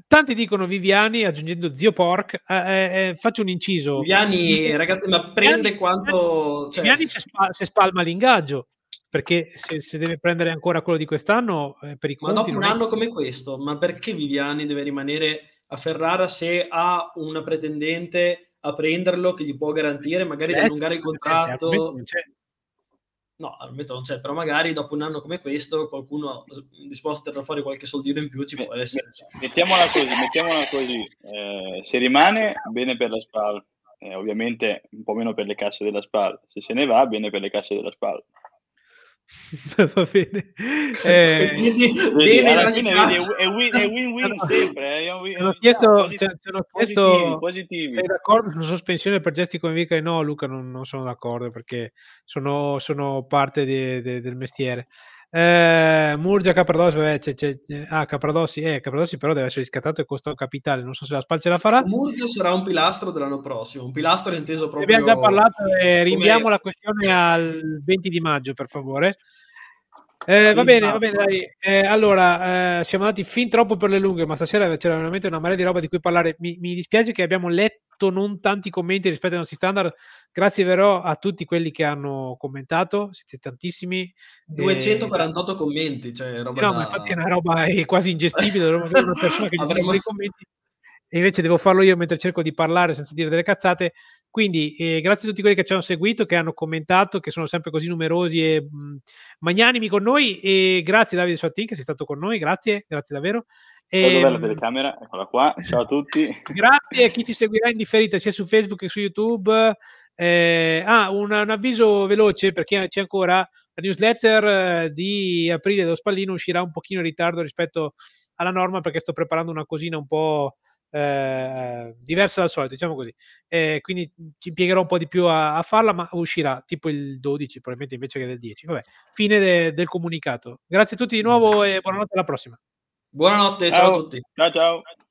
Tanti dicono Viviani aggiungendo zio Pork. Eh, eh, eh, faccio un inciso. Viviani, ragazzi, ma prende Viviani, quanto. Cioè... Viviani si, spa- spalma l'ingaggio perché se, se, deve prendere ancora quello di quest'anno eh, per i conti ma dopo un anno come questo ma perché Viviani deve rimanere a Ferrara se ha una pretendente a prenderlo che gli può garantire magari Beh, allungare il contratto cioè, no, al momento non c'è, però magari dopo un anno come questo qualcuno disposto a tirare fuori qualche soldino in più ci può essere. Mettiamola così, mettiamola così. Eh, se rimane, bene per la SPAL, eh, ovviamente un po' meno per le casse della SPAL, se se ne va, bene per le casse della SPAL. <laughs> Va bene. Eh, Quindi, alla fine vedi, è, win, win sempre. Eh. Win, cioè, cioè, chiesto, positivi, ci hanno chiesto positivi, sei d'accordo sulla sospensione per gesti con Vica? e No, Luca, non, non sono d'accordo perché sono, sono parte de, de, del mestiere. Eh, Murgia Capradossi, vabbè, c'è, c'è, c'è, ah, Capradossi, eh, Capradossi però deve essere riscattato e costa un capitale, non so se la Spal ce la farà. Murgia sarà un pilastro dell'anno prossimo, un pilastro inteso proprio... abbiamo già parlato, eh, rinviamo come... la questione al 20 di maggio, per favore. Eh, va bene, va bene, dai. Eh, allora, eh, siamo andati fin troppo per le lunghe, ma stasera c'era veramente una marea di roba di cui parlare. Mi, mi dispiace che abbiamo letto fatto non tanti commenti rispetto ai nostri standard. Grazie però a tutti quelli che hanno commentato, siete tantissimi. 248 e... commenti, cioè roba sì, No, da... ma infatti è una roba è quasi ingestibile, <laughs> una persona che gli Avremo... i commenti e invece devo farlo io mentre cerco di parlare senza dire delle cazzate. Quindi eh, grazie a tutti quelli che ci hanno seguito, che hanno commentato, che sono sempre così numerosi e mh, mm, magnanimi con noi. E grazie Davide Suattin che sei stato con noi, grazie, grazie davvero. E, ehm, la telecamera, eccola qua. Ciao a tutti. <laughs> grazie a chi ci seguirà in differita sia su Facebook che su YouTube. Eh, ah, un, un, avviso veloce perché c'è ancora la newsletter eh, di aprile dello Spallino uscirà un pochino in ritardo rispetto alla norma perché sto preparando una cosina un po' eh, diversa dal solito, diciamo così. Eh, quindi ci impiegherò un po' di più a, a, farla, ma uscirà tipo il 12, probabilmente invece che del 10. Vabbè, fine de, del comunicato. Grazie a tutti di mm. nuovo e buonanotte alla prossima. Buonanotte, ciao, ciao a tutti. Ciao ciao.